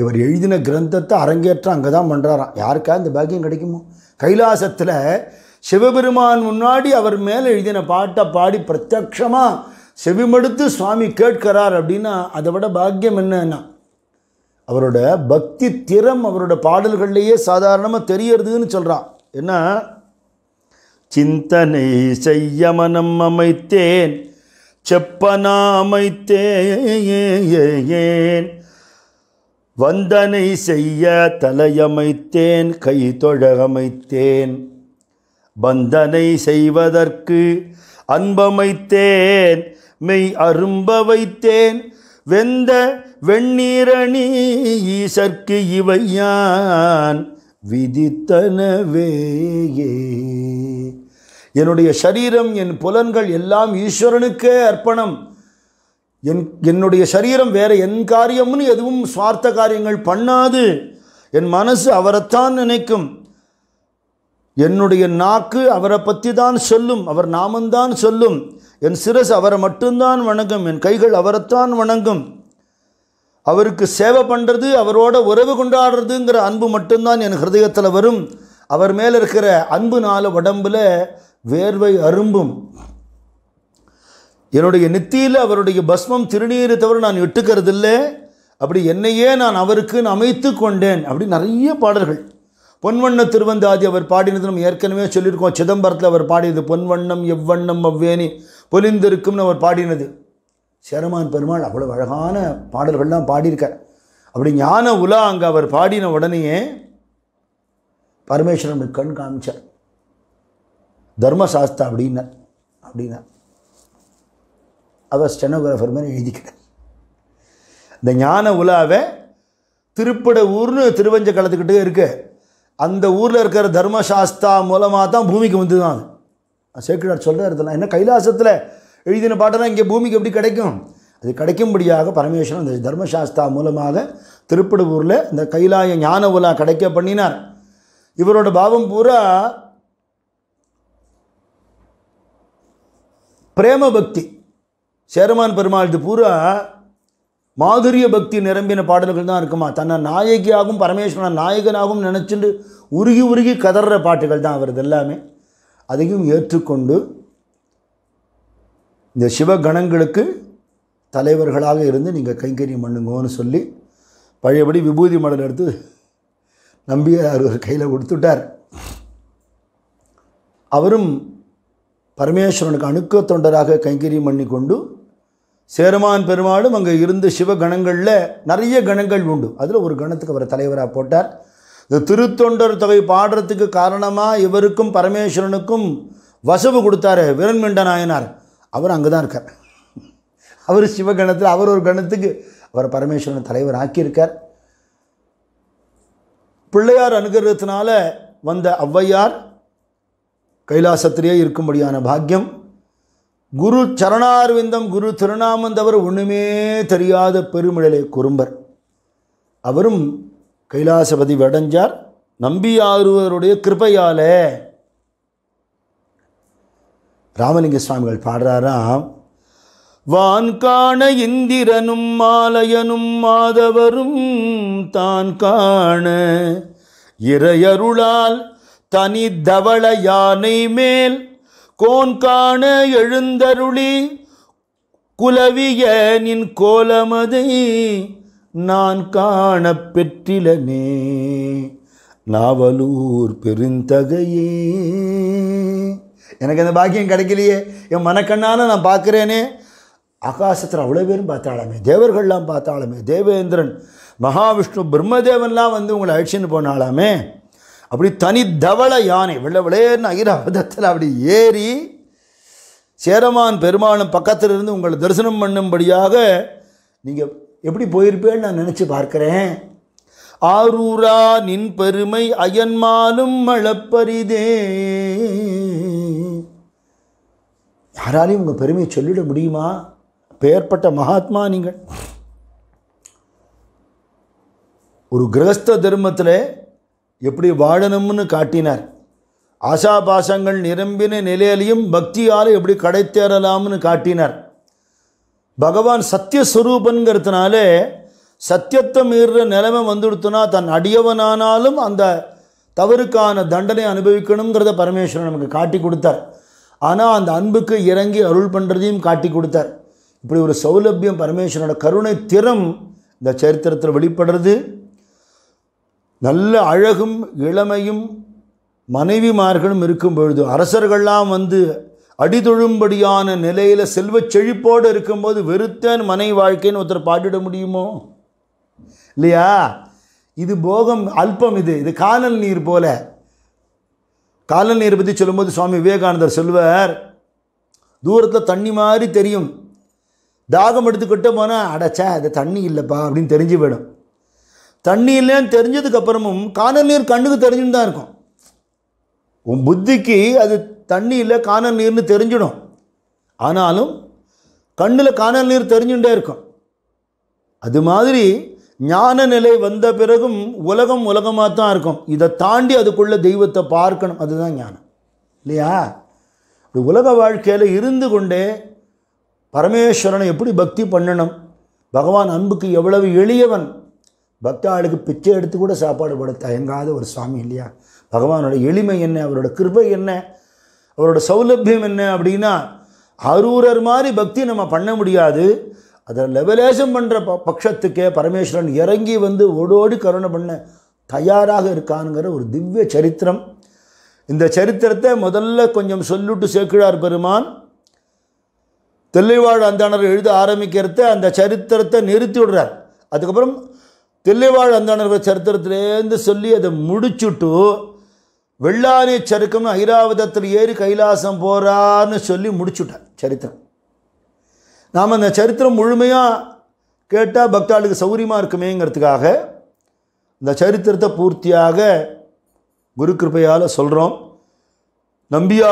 இவர் எழுதின கிரந்தத்தை அரங்கேற்றம் அங்கே தான் பண்ணுறாராம் யாருக்கா இந்த பாக்கியம் கிடைக்குமோ கைலாசத்தில் சிவபெருமான் முன்னாடி அவர் மேலே எழுதின பாட்டை பாடி பிரத்யக்ஷமாக செவிமடுத்து சுவாமி கேட்கிறார் அப்படின்னா அதை விட பாக்கியம் என்னன்னா அவரோட பக்தி திறம் அவரோட பாடல்கள்லேயே சாதாரணமாக தெரியறதுன்னு சொல்கிறான் என்ன சிந்தனை செய்ய மனம் அமைத்தேன் செப்பனா அமைத்தேன் வந்தனை செய்ய தலையமைத்தேன் கை தொழகமைத்தேன் வந்தனை செய்வதற்கு அன்பமைத்தேன் மெய் அரும்ப வைத்தேன் வெந்த வெண்ணீரணி ஈசற்கு இவையான் விதித்தனவேயே என்னுடைய சரீரம் என் புலன்கள் எல்லாம் ஈஸ்வரனுக்கே அர்ப்பணம் என் என்னுடைய சரீரம் வேறு என் காரியம்னு எதுவும் சுவார்த்த காரியங்கள் பண்ணாது என் மனசு அவரைத்தான் நினைக்கும் என்னுடைய நாக்கு அவரை பற்றி தான் சொல்லும் அவர் நாமந்தான் சொல்லும் என் சிரஸ் அவரை மட்டும்தான் வணங்கும் என் கைகள் அவரைத்தான் வணங்கும் அவருக்கு சேவை பண்ணுறது அவரோட உறவு கொண்டாடுறதுங்கிற அன்பு மட்டும்தான் என் ஹிருதயத்தில் வரும் அவர் மேலே இருக்கிற அன்புனால் உடம்பில் வேர்வை அரும்பும் என்னுடைய நெத்தியில் அவருடைய பஸ்மம் திருநீரை தவிர நான் விட்டுக்கிறதில்லை அப்படி என்னையே நான் அவருக்கு அமைத்து கொண்டேன் அப்படி நிறைய பாடல்கள் பொன்வண்ண திருவந்தாதி அவர் பாடினது நம்ம ஏற்கனவே சொல்லியிருக்கோம் சிதம்பரத்தில் அவர் பாடியது பொன்வண்ணம் எவ்வண்ணம் அவ்வேணி பொலிந்திருக்கும்னு அவர் பாடினது சேரமான் பெருமாள் அவ்வளோ அழகான பாடல்கள்லாம் பாடியிருக்கார் அப்படி ஞான உலா அங்கே அவர் பாடின உடனேயே பரமேஸ்வரனுக்கு கண் காமிச்சார் தர்மசாஸ்தா அப்படின்னார் அப்படின்னார் அவர் ஸ்டெனோகிராஃபர் மாதிரி எழுதிக்கிறார் இந்த ஞான உலாவை திருப்பட ஊர்னு திருவஞ்ச கலத்துக்கிட்டே இருக்கு அந்த ஊரில் இருக்கிற தர்மசாஸ்தா மூலமாக தான் பூமிக்கு வந்து தான் சேக்கிரார் சொல்கிறார் இதெல்லாம் என்ன கைலாசத்தில் எழுதின பாட்டெல்லாம் இங்கே பூமிக்கு எப்படி கிடைக்கும் அது கிடைக்கும்படியாக பரமேஸ்வரன் அந்த தர்மசாஸ்தா மூலமாக ஊரில் இந்த கைலாய ஞான உலா கிடைக்க பண்ணினார் இவரோட பாவம் பூரா பிரேம பக்தி சேரமான் பெருமாள் இது பூரா மாதுரிய பக்தி நிரம்பின பாடல்கள் தான் இருக்குமா தன்னை நாயகியாகவும் பரமேஸ்வரன் நாயகனாகவும் நினச்சிட்டு உருகி உருகி கதற பாட்டுகள் தான் வருது எல்லாமே அதையும் ஏற்றுக்கொண்டு இந்த சிவகணங்களுக்கு தலைவர்களாக இருந்து நீங்கள் கைங்கரியம் பண்ணுங்கன்னு சொல்லி பழையபடி விபூதி மடல் எடுத்து நம்பியார் ஒரு கையில் கொடுத்துட்டார் அவரும் பரமேஸ்வரனுக்கு அணுக்க தொண்டராக கைங்கரியம் பண்ணி கொண்டு சேருமான் பெருமாளும் அங்கே இருந்த சிவகணங்களில் நிறைய கணங்கள் உண்டு அதில் ஒரு கணத்துக்கு அவர் தலைவராக போட்டார் இந்த திருத்தொண்டர் தொகை பாடுறதுக்கு காரணமாக இவருக்கும் பரமேஸ்வரனுக்கும் வசவு கொடுத்தாரு விரண்மிண்ட நாயனார் அவர் அங்கே தான் இருக்கார் அவர் சிவகணத்தில் அவர் ஒரு கணத்துக்கு அவர் பரமேஸ்வரன் தலைவர் ஆக்கியிருக்கார் பிள்ளையார் அனுகிரகத்தினால வந்த ஔவையார் கைலாசத்திலேயே இருக்கும்படியான பாக்கியம் குரு சரணார்விந்தம் குரு திருநாமந்தவர் ஒன்றுமே தெரியாத பெருமிழலை குறும்பர் அவரும் கைலாசபதி வடைஞ்சார் நம்பியாருவருடைய கிருபையால ராமலிங்க சுவாமிகள் பாடுறாராம் வான் காண இந்திரனும் மாலையனும் மாதவரும் தான் காண இறையருளால் தனி தவள யானை மேல் காண எழுந்தருளி குலவிய நின் கோலமதை நான் காண பெற்றிலனே நாவலூர் பெருந்தகையே எனக்கு அந்த பாக்கியம் கிடைக்கலையே என் மனக்கண்ணால் நான் பார்க்குறேனே ஆகாசத்தில் அவ்வளோ பேரும் பார்த்தாலுமே தேவர்கள்லாம் பார்த்தாலுமே தேவேந்திரன் மகாவிஷ்ணு பிரம்மதேவன்லாம் வந்து உங்களை அழிச்சின்னு போனாலாமே அப்படி தனி தவள யானை வெள்ள விளையன்னு ஐராவதத்தில் அப்படி ஏறி சேரமான் பெருமாளும் பக்கத்தில் இருந்து உங்களை தரிசனம் பண்ணும்படியாக நீங்கள் எப்படி போயிருப்பேன்னு நான் நினச்சி பார்க்குறேன் ஆரூரா நின் பெருமை அயன்மாலும் மழப்பரிதே யாராலையும் உங்கள் பெருமையை சொல்லிட முடியுமா பெயர்பட்ட மகாத்மா நீங்கள் ஒரு கிரகஸ்த தர்மத்தில் எப்படி வாழணும்னு காட்டினார் ஆசாபாசங்கள் நிரம்பின நிலையிலையும் பக்தியால் எப்படி கடை தேரலாம்னு காட்டினார் பகவான் சத்தியஸ்வரூபங்கிறதுனால சத்தியத்தை மீறுற நிலைமை வந்துடுத்துனா தன் அடியவனானாலும் அந்த தவறுக்கான தண்டனை அனுபவிக்கணுங்கிறத பரமேஸ்வரன் நமக்கு காட்டி கொடுத்தார் ஆனால் அந்த அன்புக்கு இறங்கி அருள் பண்ணுறதையும் காட்டி கொடுத்தார் இப்படி ஒரு சௌலபியம் பரமேஸ்வரனோட கருணை திறம் இந்த சரித்திரத்தில் வெளிப்படுறது நல்ல அழகும் இளமையும் மனைவிமார்களும் இருக்கும் பொழுது அரசர்கள்லாம் வந்து அடிதொழும்படியான நிலையில் செல்வ செழிப்போடு இருக்கும்போது வெறுத்தேன் மனை வாழ்க்கைன்னு ஒருத்தர் பாடிட முடியுமோ இல்லையா இது போகம் அல்பம் இது இது காலல் நீர் போல காலல் நீர் பற்றி சொல்லும்போது சுவாமி விவேகானந்தர் சொல்வர் தூரத்தில் தண்ணி மாதிரி தெரியும் தாகம் எடுத்துக்கிட்டே போனால் அடைச்சா அது தண்ணி இல்லைப்பா அப்படின்னு தெரிஞ்சு போயிடும் தண்ணி இல்லைன்னு தெரிஞ்சதுக்கப்புறமும் காணல் நீர் கண்ணுக்கு தெரிஞ்சுன்னு தான் இருக்கும் உன் புத்திக்கு அது தண்ணி இல்லை காணல் நீர்னு தெரிஞ்சிடும் ஆனாலும் கண்ணில் காணல் நீர் தெரிஞ்சுட்டே இருக்கும் அது மாதிரி ஞான நிலை வந்த பிறகும் உலகம் உலகமாக தான் இருக்கும் இதை தாண்டி அதுக்குள்ளே தெய்வத்தை பார்க்கணும் அதுதான் ஞானம் இல்லையா இப்படி உலக வாழ்க்கையில் இருந்து கொண்டே பரமேஸ்வரனை எப்படி பக்தி பண்ணணும் பகவான் அன்புக்கு எவ்வளவு எளியவன் பக்தாளுக்கு பிச்சை எடுத்து கூட சாப்பாடு போட தயங்காத ஒரு சுவாமி இல்லையா பகவானோட எளிமை என்ன அவரோட கிருபை என்ன அவரோட சௌலபியம் என்ன அப்படின்னா அரூரர் மாதிரி பக்தி நம்ம பண்ண முடியாது அதை லெவலேசம் பண்ணுற ப பட்சத்துக்கே பரமேஸ்வரன் இறங்கி வந்து ஓடோடி கருணை பண்ண தயாராக இருக்கானுங்கிற ஒரு திவ்ய சரித்திரம் இந்த சரித்திரத்தை முதல்ல கொஞ்சம் சொல்லிட்டு சேர்க்கிறார் பெருமான் தெல்லைவாழ் அந்தாணர் எழுத ஆரம்பிக்கிறத அந்த சரித்திரத்தை நிறுத்தி விடுறார் அதுக்கப்புறம் தில்லைவாழ் அந்தானர்கள் சரித்திரத்திலேருந்து சொல்லி அதை முடிச்சுட்டு வெள்ளானி சருக்கம் ஐராவதத்தில் ஏறி கைலாசம் போகிறான்னு சொல்லி முடிச்சுட்டார் சரித்திரம் நாம் அந்த சரித்திரம் முழுமையாக கேட்டால் பக்தாளுக்கு சௌரியமாக இருக்குமேங்கிறதுக்காக இந்த சரித்திரத்தை பூர்த்தியாக குரு கிருப்பையால் சொல்கிறோம்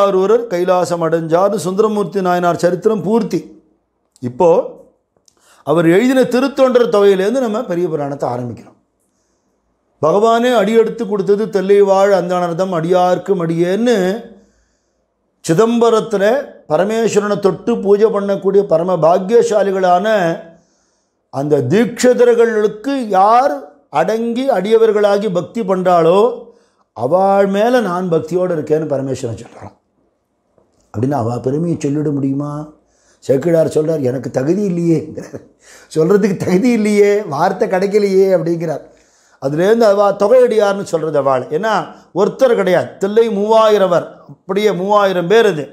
ஒருவர் கைலாசம் அடைஞ்சார் சுந்தரமூர்த்தி நாயனார் சரித்திரம் பூர்த்தி இப்போது அவர் எழுதின திருத்தொண்டர் தொகையிலேருந்து நம்ம பெரிய புராணத்தை ஆரம்பிக்கிறோம் பகவானே அடியெடுத்து கொடுத்தது அந்த அந்தானர்தம் அடியார்க்கும் அடியேன்னு சிதம்பரத்தில் பரமேஸ்வரனை தொட்டு பூஜை பண்ணக்கூடிய பரம பாக்கியசாலிகளான அந்த தீட்சிதர்களுக்கு யார் அடங்கி அடியவர்களாகி பக்தி பண்ணுறாளோ அவள் மேலே நான் பக்தியோடு இருக்கேன்னு பரமேஸ்வரன் சொல்கிறான் அப்படின்னு அவள் பெருமையை சொல்லிட முடியுமா சேக்கிழார் சொல்கிறார் எனக்கு தகுதி இல்லையேங்கிறார் சொல்கிறதுக்கு தகுதி இல்லையே வார்த்தை கிடைக்கலையே அப்படிங்கிறார் அதுலேருந்து அவா தொகையடியார்னு சொல்கிறது அவள் ஏன்னா ஒருத்தர் கிடையாது தில்லை மூவாயிரவர் அப்படியே மூவாயிரம் பேர் அது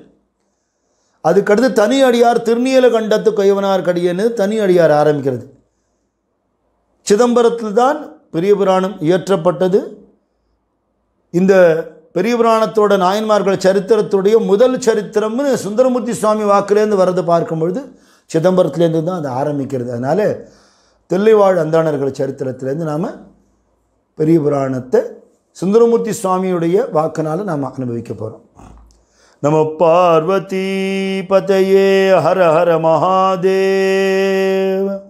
அதுக்கடுத்து தனி அடியார் திருநீலகண்டத்து கொய்வனார் கடியேன்னு தனி அடியார் ஆரம்பிக்கிறது சிதம்பரத்தில் தான் பெரிய புராணம் இயற்றப்பட்டது இந்த பெரிய புராணத்தோட நாயன்மார்கள் சரித்திரத்துடைய முதல் சரித்திரம்னு சுந்தரமூர்த்தி சுவாமி வாக்குலேருந்து வரது பார்க்கும்பொழுது சிதம்பரத்துலேருந்து தான் அது ஆரம்பிக்கிறது அதனால் தில்லைவாழ் அந்தாணர்கள் சரித்திரத்திலேருந்து நாம் பெரிய புராணத்தை சுந்தரமூர்த்தி சுவாமியுடைய வாக்கினால் நாம் அனுபவிக்க போகிறோம் நம பார்வதி பதையே ஹர ஹர மகாதேவ்